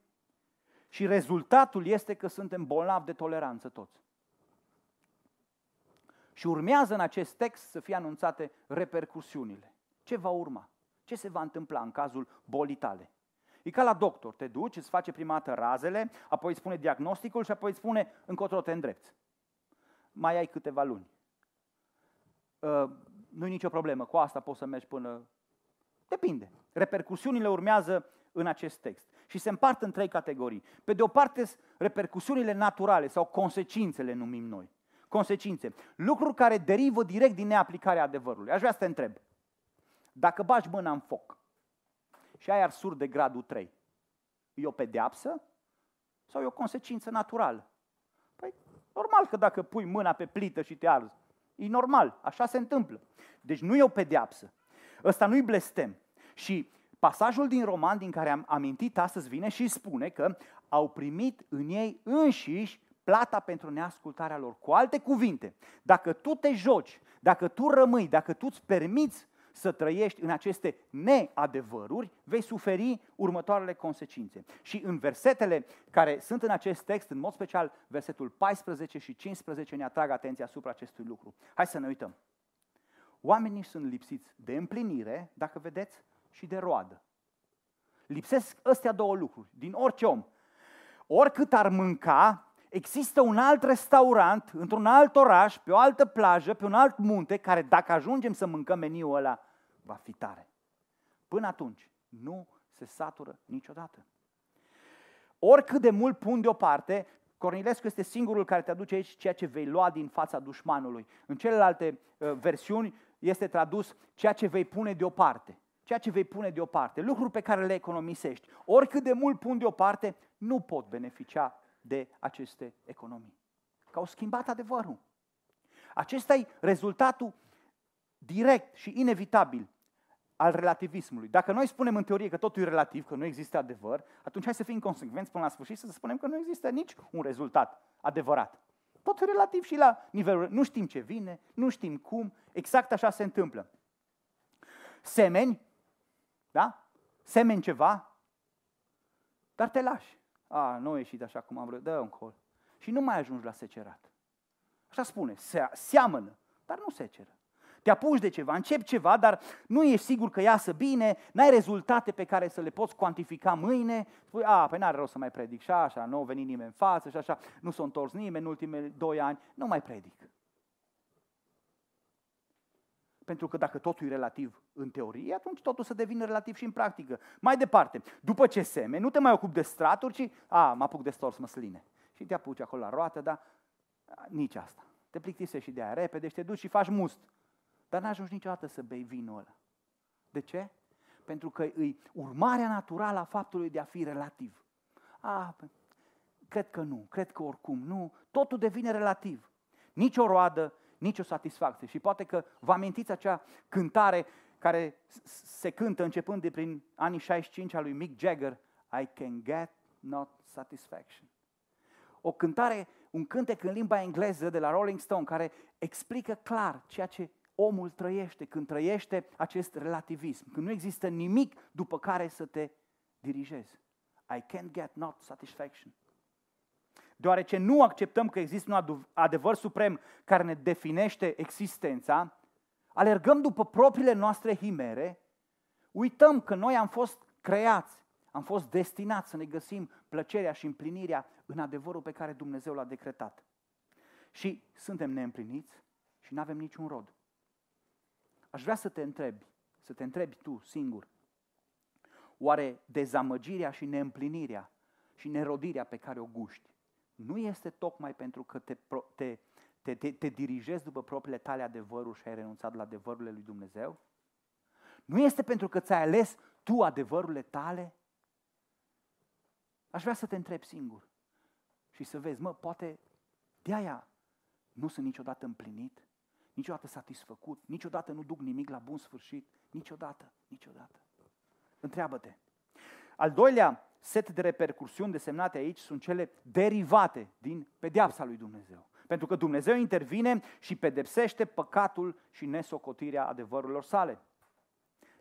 și rezultatul este că suntem bolnavi de toleranță toți. Și urmează în acest text să fie anunțate repercusiunile. Ce va urma? Ce se va întâmpla în cazul bolii tale? E ca la doctor, te duci, îți face prima dată razele, apoi îți spune diagnosticul și apoi îți spune încotro te îndrepți. Mai ai câteva luni. Uh, ă, nu e nicio problemă, cu asta poți să mergi până... Depinde. Repercusiunile urmează în acest text. Și se împart în trei categorii. Pe de o parte, repercusiunile naturale sau consecințele numim noi. Consecințe. Lucruri care derivă direct din neaplicarea adevărului. Aș vrea să te întreb. Dacă bași mâna în foc, și ai arsuri de gradul 3. E o pedeapsă sau e o consecință naturală? Păi, normal că dacă pui mâna pe plită și te arzi, e normal, așa se întâmplă. Deci nu e o pedeapsă. Ăsta nu-i blestem. Și pasajul din Roman din care am amintit astăzi vine și spune că au primit în ei înșiși plata pentru neascultarea lor. Cu alte cuvinte, dacă tu te joci, dacă tu rămâi, dacă tu îți permiți să trăiești în aceste neadevăruri, vei suferi următoarele consecințe. Și în versetele care sunt în acest text, în mod special versetul 14 și 15, ne atrag atenția asupra acestui lucru. Hai să ne uităm. Oamenii sunt lipsiți de împlinire, dacă vedeți, și de roadă. Lipsesc astea două lucruri din orice om. Oricât ar mânca, există un alt restaurant într-un alt oraș, pe o altă plajă, pe un alt munte, care dacă ajungem să mâncăm meniul ăla, va fi tare. Până atunci, nu se satură niciodată. Oricât de mult pun deoparte, Cornilescu este singurul care te aduce aici ceea ce vei lua din fața dușmanului. În celelalte uh, versiuni este tradus ceea ce vei pune deoparte. Ceea ce vei pune deoparte, lucruri pe care le economisești. Oricât de mult pun deoparte, nu pot beneficia de aceste economii. Că au schimbat adevărul. Acesta e rezultatul direct și inevitabil al relativismului. Dacă noi spunem în teorie că totul e relativ, că nu există adevăr, atunci hai să fim consecvenți până la sfârșit să spunem că nu există nici un rezultat adevărat. Tot relativ și la nivelul. Nu știm ce vine, nu știm cum, exact așa se întâmplă. Semeni, da? Semeni ceva, dar te lași. A, nu a ieșit așa cum am vrut, dă un col. Și nu mai ajungi la secerat. Așa spune, se, seamănă, dar nu seceră. Te apuci de ceva, începi ceva, dar nu ești sigur că iasă bine, n-ai rezultate pe care să le poți cuantifica mâine. Spui, a, pe păi n-are rost să mai predic și așa, nu a venit nimeni în față și așa, nu s-a întors nimeni în ultimele doi ani, nu mai predic. Pentru că dacă totul e relativ în teorie, atunci totul să devină relativ și în practică. Mai departe, după ce seme, nu te mai ocupi de straturi, ci, a, mă apuc de stors măsline. Și te apuci acolo la roată, dar nici asta. Te plictisești și de aia repede și te duci și faci must. Dar n-ajungi niciodată să bei vinul ăla. De ce? Pentru că e urmarea naturală a faptului de a fi relativ. A, cred că nu, cred că oricum nu, totul devine relativ. Nici o roadă, nicio satisfacție. Și poate că vă amintiți acea cântare care se cântă începând de prin anii 65 al lui Mick Jagger, I can get not satisfaction. O cântare, un cântec în limba engleză de la Rolling Stone care explică clar ceea ce omul trăiește când trăiește acest relativism, când nu există nimic după care să te dirigezi. I can't get not satisfaction deoarece nu acceptăm că există un adevăr suprem care ne definește existența, alergăm după propriile noastre himere, uităm că noi am fost creați, am fost destinați să ne găsim plăcerea și împlinirea în adevărul pe care Dumnezeu l-a decretat. Și suntem neîmpliniți și nu avem niciun rod. Aș vrea să te întrebi, să te întrebi tu singur, oare dezamăgirea și neîmplinirea și nerodirea pe care o guști nu este tocmai pentru că te, te, te, te, te dirigezi după propriile tale adevăruri și ai renunțat la adevărurile lui Dumnezeu? Nu este pentru că ți-ai ales tu adevărurile tale? Aș vrea să te întreb singur și să vezi, mă, poate de aia nu sunt niciodată împlinit, niciodată satisfăcut, niciodată nu duc nimic la bun sfârșit, niciodată, niciodată. Întreabă-te. Al doilea set de repercursiuni desemnate aici sunt cele derivate din pedeapsa lui Dumnezeu. Pentru că Dumnezeu intervine și pedepsește păcatul și nesocotirea adevărurilor sale.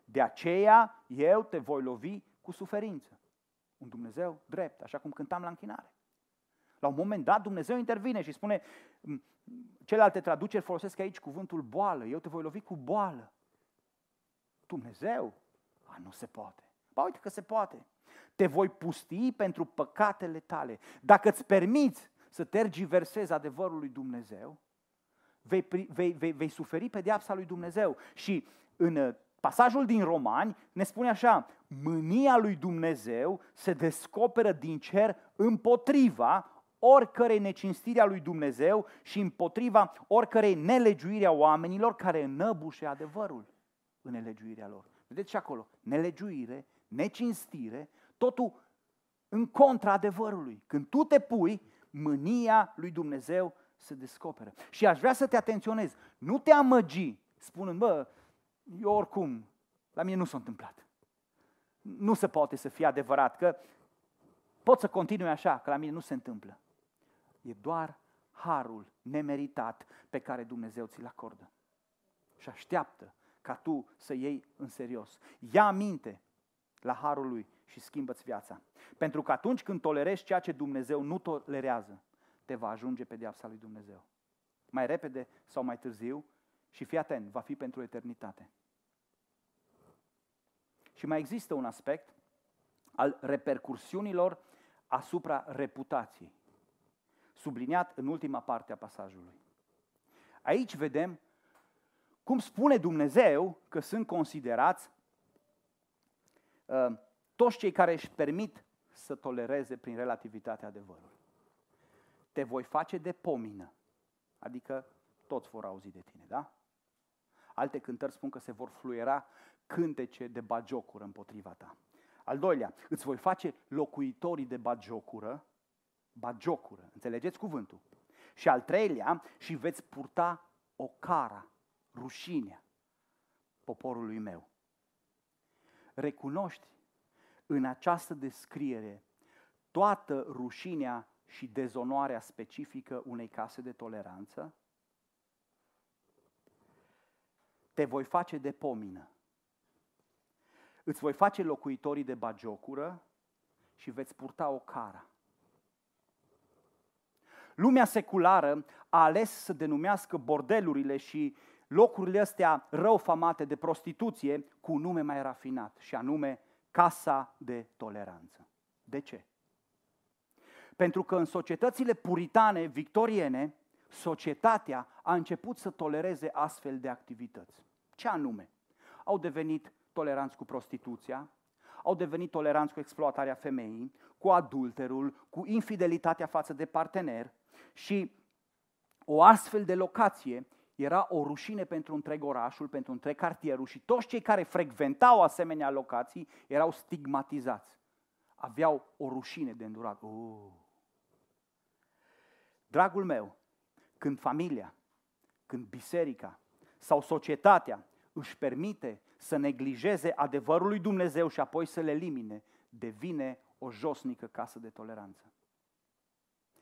De aceea eu te voi lovi cu suferință. Un Dumnezeu drept, așa cum cântam la închinare. La un moment dat Dumnezeu intervine și spune, celelalte traduceri folosesc aici cuvântul boală, eu te voi lovi cu boală. Dumnezeu? A, nu se poate. Ba uite că se poate te voi pustii pentru păcatele tale. Dacă îți permiți să tergiversezi adevărul lui Dumnezeu, vei, vei, vei, vei suferi pedeapsa lui Dumnezeu. Și în uh, pasajul din Romani ne spune așa, mânia lui Dumnezeu se descoperă din cer împotriva oricărei necinstiri a lui Dumnezeu și împotriva oricărei nelegiuiri a oamenilor care înăbușe adevărul în nelegiuirea lor. Vedeți și acolo, nelegiuire, necinstire Totul în contra adevărului. Când tu te pui, mânia lui Dumnezeu se descoperă. Și aș vrea să te atenționez. Nu te amăgi spunând, bă, eu oricum, la mine nu s-a întâmplat. Nu se poate să fie adevărat, că pot să continui așa, că la mine nu se întâmplă. E doar harul nemeritat pe care Dumnezeu ți-l acordă. Și așteaptă ca tu să iei în serios. Ia minte la harul lui și schimbă-ți viața. Pentru că atunci când tolerezi ceea ce Dumnezeu nu tolerează, te va ajunge pe diapsa lui Dumnezeu. Mai repede sau mai târziu și fii atent, va fi pentru eternitate. Și mai există un aspect al repercursiunilor asupra reputației, subliniat în ultima parte a pasajului. Aici vedem cum spune Dumnezeu că sunt considerați uh, toți cei care își permit să tolereze prin relativitate adevărul. Te voi face de pomină, adică toți vor auzi de tine, da? Alte cântări spun că se vor fluiera cântece de bagiocură împotriva ta. Al doilea, îți voi face locuitorii de bagiocură, bagiocură, înțelegeți cuvântul? Și al treilea, și veți purta o cara, rușinea poporului meu. Recunoști în această descriere toată rușinea și dezonoarea specifică unei case de toleranță? Te voi face de pomină. Îți voi face locuitorii de bagiocură și veți purta o cara. Lumea seculară a ales să denumească bordelurile și locurile astea rău famate de prostituție cu un nume mai rafinat, și anume casa de toleranță. De ce? Pentru că în societățile puritane, victoriene, societatea a început să tolereze astfel de activități. Ce anume? Au devenit toleranți cu prostituția, au devenit toleranți cu exploatarea femeii, cu adulterul, cu infidelitatea față de partener și o astfel de locație era o rușine pentru întreg orașul, pentru întreg cartierul și toți cei care frecventau asemenea locații erau stigmatizați. Aveau o rușine de îndurat. Uh. Dragul meu, când familia, când biserica sau societatea își permite să neglijeze adevărul lui Dumnezeu și apoi să le elimine, devine o josnică casă de toleranță.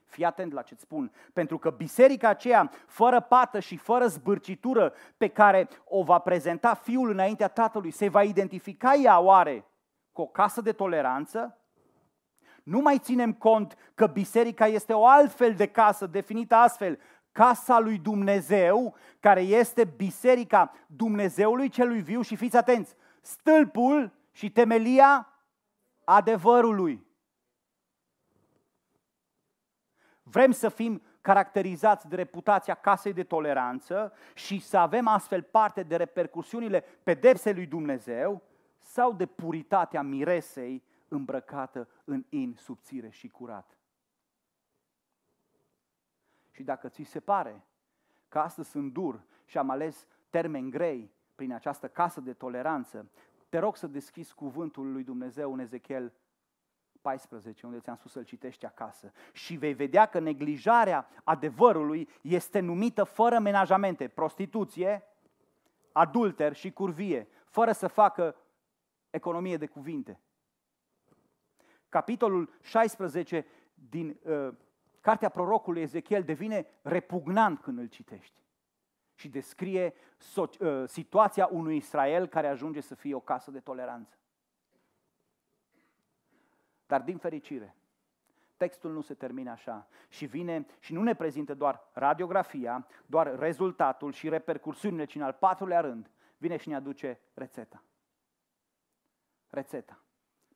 Fii atent la ce-ți spun, pentru că biserica aceea, fără pată și fără zbârcitură pe care o va prezenta Fiul înaintea Tatălui, se va identifica ea oare cu o casă de toleranță? Nu mai ținem cont că biserica este o altfel de casă, definită astfel, casa lui Dumnezeu, care este biserica Dumnezeului celui viu și fiți atenți, stâlpul și temelia adevărului. Vrem să fim caracterizați de reputația casei de toleranță și să avem astfel parte de repercusiunile pedepsei lui Dumnezeu sau de puritatea miresei îmbrăcată în in subțire și curat. Și dacă ți se pare că astăzi sunt dur și am ales termeni grei prin această casă de toleranță, te rog să deschizi cuvântul lui Dumnezeu în Ezechiel 14, unde ți-am spus să-l citești acasă. Și vei vedea că neglijarea adevărului este numită fără menajamente, prostituție, adulter și curvie, fără să facă economie de cuvinte. Capitolul 16 din uh, cartea prorocului Ezechiel devine repugnant când îl citești și descrie so- uh, situația unui Israel care ajunge să fie o casă de toleranță. Dar din fericire, textul nu se termină așa și vine și nu ne prezintă doar radiografia, doar rezultatul și repercursiunile, ci în al patrulea rând vine și ne aduce rețeta. Rețeta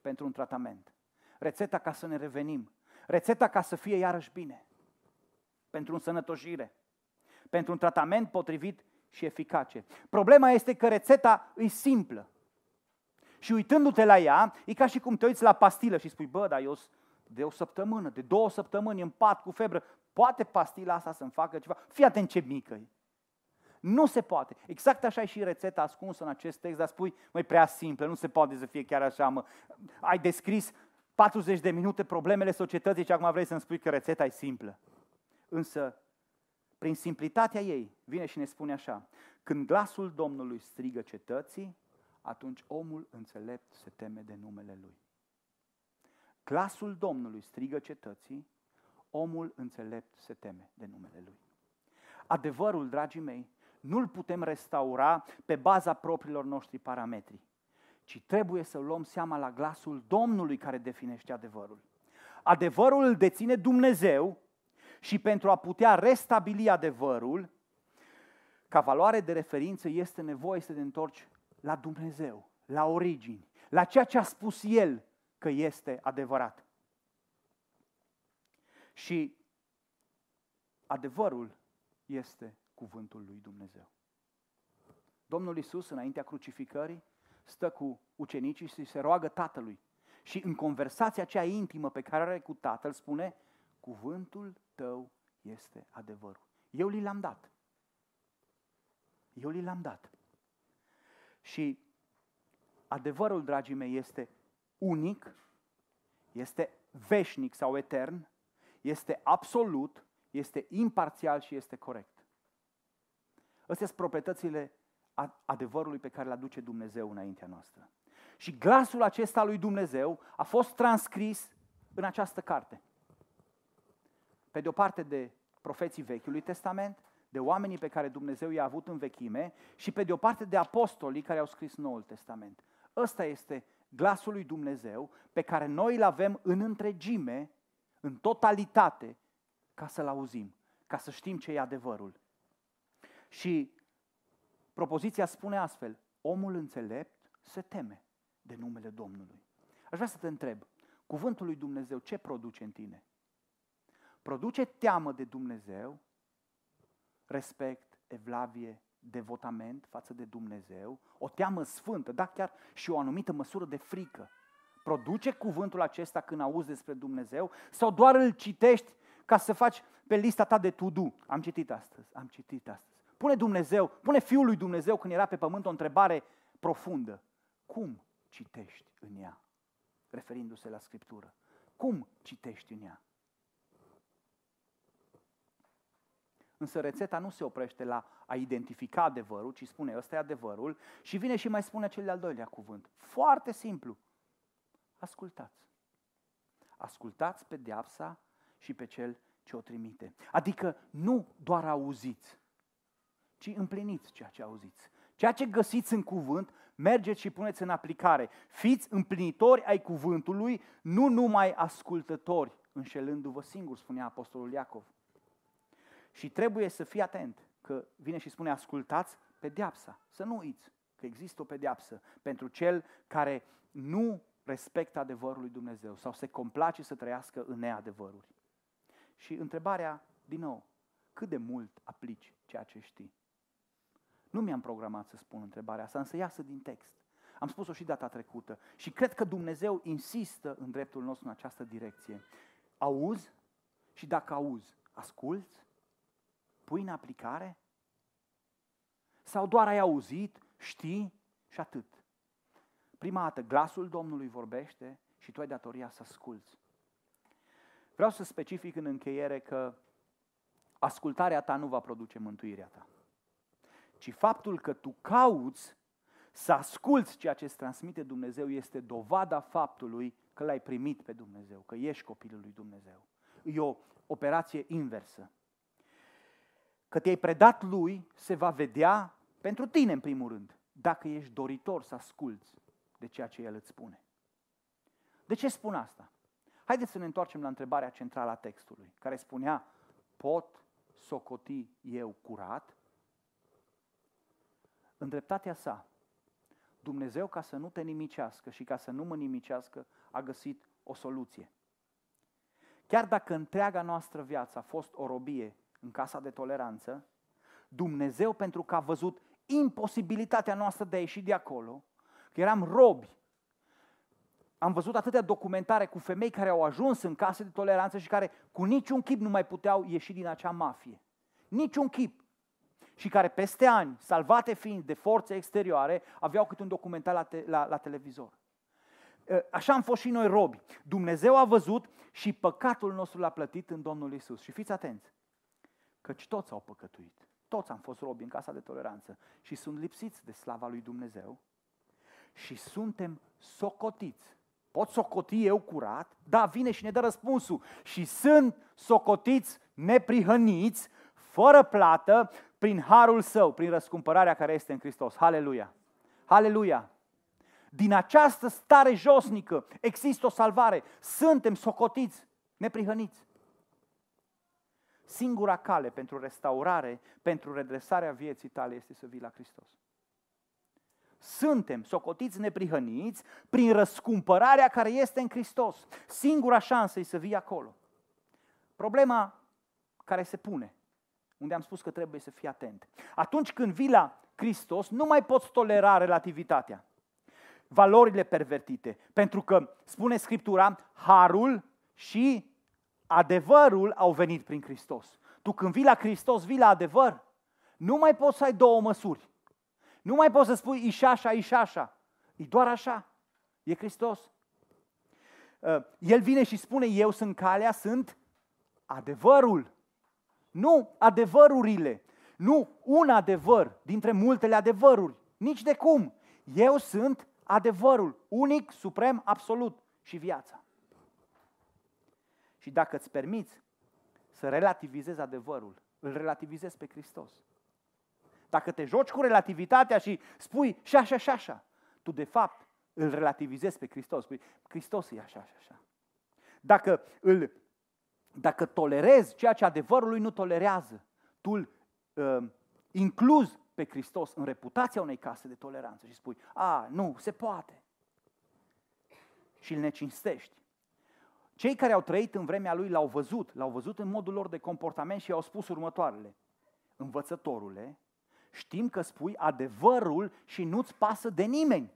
pentru un tratament. Rețeta ca să ne revenim. Rețeta ca să fie iarăși bine. Pentru un sănătoșire. Pentru un tratament potrivit și eficace. Problema este că rețeta e simplă și uitându-te la ea, e ca și cum te uiți la pastilă și spui, bă, dar eu de o săptămână, de două săptămâni în pat cu febră, poate pastila asta să-mi facă ceva? Fii atent ce mică e. Nu se poate. Exact așa e și rețeta ascunsă în acest text, dar spui, măi, prea simplă, nu se poate să fie chiar așa, mă. Ai descris 40 de minute problemele societății și acum vrei să-mi spui că rețeta e simplă. Însă, prin simplitatea ei, vine și ne spune așa, când glasul Domnului strigă cetății, atunci omul înțelept se teme de numele lui. Glasul Domnului strigă cetății, omul înțelept se teme de numele lui. Adevărul, dragii mei, nu-l putem restaura pe baza propriilor noștri parametri, ci trebuie să luăm seama la glasul Domnului care definește adevărul. Adevărul îl deține Dumnezeu și pentru a putea restabili adevărul, ca valoare de referință este nevoie să te întorci la Dumnezeu, la origini, la ceea ce a spus El că este adevărat. Și adevărul este cuvântul lui Dumnezeu. Domnul Isus, înaintea crucificării, stă cu ucenicii și se roagă Tatălui. Și în conversația aceea intimă pe care are cu Tatăl spune, cuvântul tău este adevărul. Eu li l-am dat. Eu li l-am dat. Și adevărul, dragii mei, este unic, este veșnic sau etern, este absolut, este imparțial și este corect. Astea sunt proprietățile adevărului pe care le aduce Dumnezeu înaintea noastră. Și glasul acesta lui Dumnezeu a fost transcris în această carte. Pe de o parte de profeții Vechiului Testament de oamenii pe care Dumnezeu i-a avut în vechime și pe de o parte de apostolii care au scris Noul Testament. Ăsta este glasul lui Dumnezeu pe care noi îl avem în întregime, în totalitate, ca să-l auzim, ca să știm ce e adevărul. Și propoziția spune astfel, omul înțelept se teme de numele Domnului. Aș vrea să te întreb, cuvântul lui Dumnezeu ce produce în tine? Produce teamă de Dumnezeu respect, evlavie, devotament față de Dumnezeu, o teamă sfântă, da chiar și o anumită măsură de frică. Produce cuvântul acesta când auzi despre Dumnezeu sau doar îl citești ca să faci pe lista ta de to-do. Am citit astăzi, am citit astăzi. Pune Dumnezeu, pune Fiul lui Dumnezeu când era pe pământ o întrebare profundă. Cum citești în ea? Referindu-se la Scriptură. Cum citești în ea? Însă rețeta nu se oprește la a identifica adevărul, ci spune ăsta e adevărul și vine și mai spune cel de-al doilea cuvânt. Foarte simplu. Ascultați. Ascultați pe deapsa și pe cel ce o trimite. Adică nu doar auziți, ci împliniți ceea ce auziți. Ceea ce găsiți în cuvânt, mergeți și puneți în aplicare. Fiți împlinitori ai cuvântului, nu numai ascultători, înșelându-vă singur spunea Apostolul Iacov. Și trebuie să fii atent că vine și spune, ascultați pedeapsa. Să nu uiți că există o pedeapsă pentru cel care nu respectă adevărul lui Dumnezeu sau se complace să trăiască în neadevăruri. Și întrebarea, din nou, cât de mult aplici ceea ce știi? Nu mi-am programat să spun întrebarea asta, însă iasă din text. Am spus-o și data trecută. Și cred că Dumnezeu insistă în dreptul nostru în această direcție. Auzi și dacă auzi, asculți pui în aplicare? Sau doar ai auzit, știi și atât? Prima dată, glasul Domnului vorbește și tu ai datoria să asculți. Vreau să specific în încheiere că ascultarea ta nu va produce mântuirea ta, ci faptul că tu cauți să asculți ceea ce îți transmite Dumnezeu este dovada faptului că l-ai primit pe Dumnezeu, că ești copilul lui Dumnezeu. E o operație inversă că te-ai predat lui se va vedea pentru tine, în primul rând, dacă ești doritor să asculți de ceea ce el îți spune. De ce spun asta? Haideți să ne întoarcem la întrebarea centrală a textului, care spunea, pot socoti eu curat? În dreptatea sa, Dumnezeu, ca să nu te nimicească și ca să nu mă nimicească, a găsit o soluție. Chiar dacă întreaga noastră viață a fost o robie în casa de toleranță, Dumnezeu pentru că a văzut imposibilitatea noastră de a ieși de acolo, că eram robi. Am văzut atâtea documentare cu femei care au ajuns în case de toleranță și care cu niciun chip nu mai puteau ieși din acea mafie. Niciun chip. Și care peste ani, salvate fiind de forțe exterioare, aveau câte un documentar la, te- la, la televizor. Așa am fost și noi robi. Dumnezeu a văzut și păcatul nostru l-a plătit în Domnul Isus. Și fiți atenți. Căci toți au păcătuit. Toți am fost robi în casa de toleranță și sunt lipsiți de slava lui Dumnezeu și suntem socotiți. Pot socoti eu curat? Da, vine și ne dă răspunsul. Și sunt socotiți neprihăniți, fără plată, prin harul său, prin răscumpărarea care este în Hristos. Haleluia! Haleluia! Din această stare josnică există o salvare. Suntem socotiți, neprihăniți. Singura cale pentru restaurare, pentru redresarea vieții tale este să vii la Hristos. Suntem socotiți neprihăniți prin răscumpărarea care este în Hristos. Singura șansă e să vii acolo. Problema care se pune, unde am spus că trebuie să fii atent. Atunci când vii la Hristos, nu mai poți tolera relativitatea, valorile pervertite, pentru că, spune Scriptura, harul și adevărul au venit prin Hristos. Tu când vii la Hristos, vii la adevăr. Nu mai poți să ai două măsuri. Nu mai poți să spui iși așa, iși așa. E doar așa. E Hristos. Uh, el vine și spune, eu sunt calea, sunt adevărul. Nu adevărurile. Nu un adevăr dintre multele adevăruri. Nici de cum. Eu sunt adevărul, unic, suprem, absolut și viața. Și dacă îți permiți să relativizezi adevărul, îl relativizezi pe Hristos. Dacă te joci cu relativitatea și spui și așa, și așa, tu de fapt îl relativizezi pe Hristos. Spui, Hristos e așa, așa, așa. Dacă, îl, dacă tolerezi ceea ce adevărul lui nu tolerează, tu îl uh, incluzi pe Hristos în reputația unei case de toleranță și spui, a, nu, se poate. Și îl necinstești cei care au trăit în vremea lui l-au văzut, l-au văzut în modul lor de comportament și au spus următoarele. Învățătorule, știm că spui adevărul și nu-ți pasă de nimeni,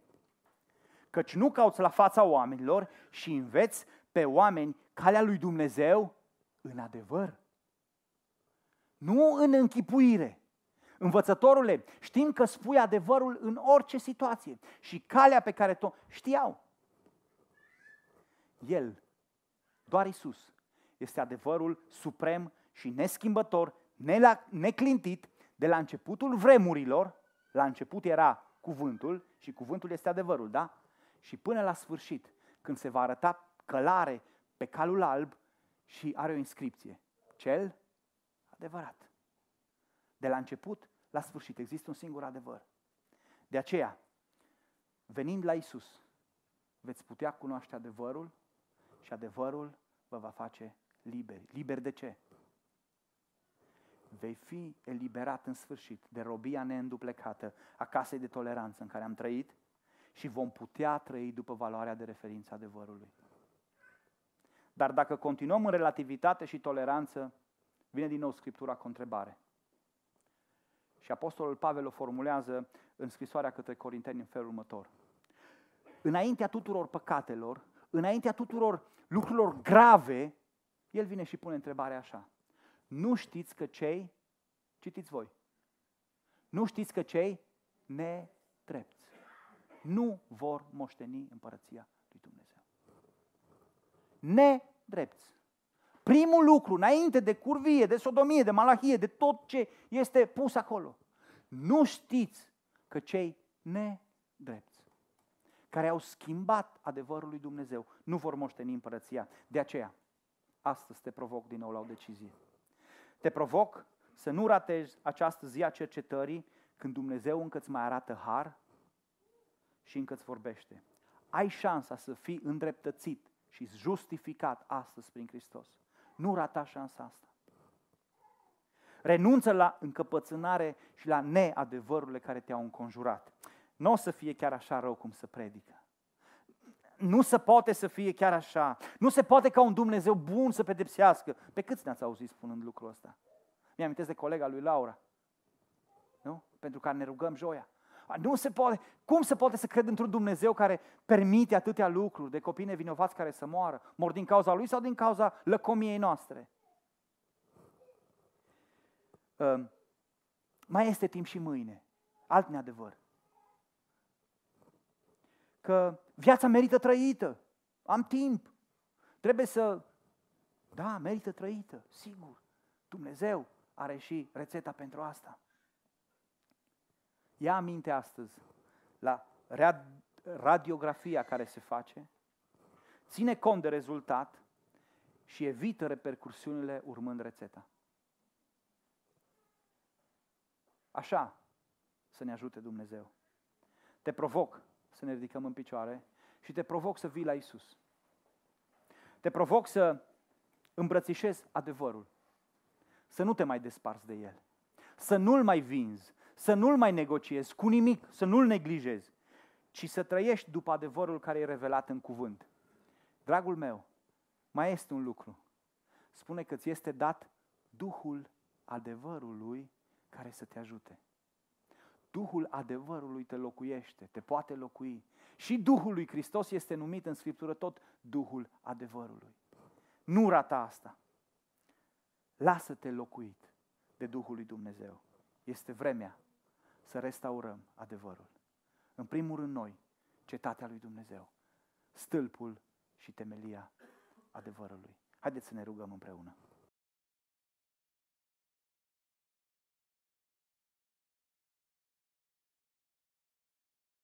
căci nu cauți la fața oamenilor și înveți pe oameni calea lui Dumnezeu în adevăr. Nu în închipuire. Învățătorule, știm că spui adevărul în orice situație și calea pe care tu știau. El doar Isus este adevărul suprem și neschimbător, neclintit, de la începutul vremurilor, la început era cuvântul și cuvântul este adevărul, da? Și până la sfârșit, când se va arăta călare pe calul alb și are o inscripție. Cel adevărat. De la început la sfârșit există un singur adevăr. De aceea, venind la Isus, veți putea cunoaște adevărul și adevărul vă va face liberi. liber de ce? Vei fi eliberat în sfârșit de robia neînduplecată a casei de toleranță în care am trăit și vom putea trăi după valoarea de referință adevărului. Dar dacă continuăm în relativitate și toleranță, vine din nou Scriptura cu întrebare. Și Apostolul Pavel o formulează în scrisoarea către Corinteni în felul următor. Înaintea tuturor păcatelor, înaintea tuturor lucrurilor grave, el vine și pune întrebarea așa. Nu știți că cei, citiți voi, nu știți că cei netrepți nu vor moșteni împărăția lui Dumnezeu. Nedrepți. Primul lucru, înainte de curvie, de sodomie, de malahie, de tot ce este pus acolo, nu știți că cei nedrepți care au schimbat adevărul lui Dumnezeu, nu vor moșteni împărăția. De aceea, astăzi te provoc din nou la o decizie. Te provoc să nu ratezi această zi a cercetării când Dumnezeu încă îți mai arată har și încă îți vorbește. Ai șansa să fii îndreptățit și justificat astăzi prin Hristos. Nu rata șansa asta. Renunță la încăpățânare și la neadevărurile care te-au înconjurat nu o să fie chiar așa rău cum se predică. Nu se poate să fie chiar așa. Nu se poate ca un Dumnezeu bun să pedepsească. Pe câți ne-ați auzit spunând lucrul ăsta? mi am de colega lui Laura, nu? pentru care ne rugăm joia. Nu se poate. Cum se poate să cred într-un Dumnezeu care permite atâtea lucruri de copii nevinovați care să moară? Mor din cauza lui sau din cauza lăcomiei noastre? Uh, mai este timp și mâine. Alt neadevăr că viața merită trăită, am timp, trebuie să... Da, merită trăită, sigur. Dumnezeu are și rețeta pentru asta. Ia aminte astăzi la radiografia care se face, ține cont de rezultat și evită repercursiunile urmând rețeta. Așa să ne ajute Dumnezeu. Te provoc să ne ridicăm în picioare și te provoc să vii la Isus. Te provoc să îmbrățișezi adevărul, să nu te mai desparți de el, să nu-l mai vinzi, să nu-l mai negociezi cu nimic, să nu-l neglijezi, ci să trăiești după adevărul care e revelat în cuvânt. Dragul meu, mai este un lucru. Spune că ți este dat Duhul adevărului care să te ajute. Duhul adevărului te locuiește, te poate locui. Și Duhul lui Hristos este numit în Scriptură tot Duhul adevărului. Nu rata asta. Lasă-te locuit de Duhul lui Dumnezeu. Este vremea să restaurăm adevărul. În primul rând noi, cetatea lui Dumnezeu, stâlpul și temelia adevărului. Haideți să ne rugăm împreună.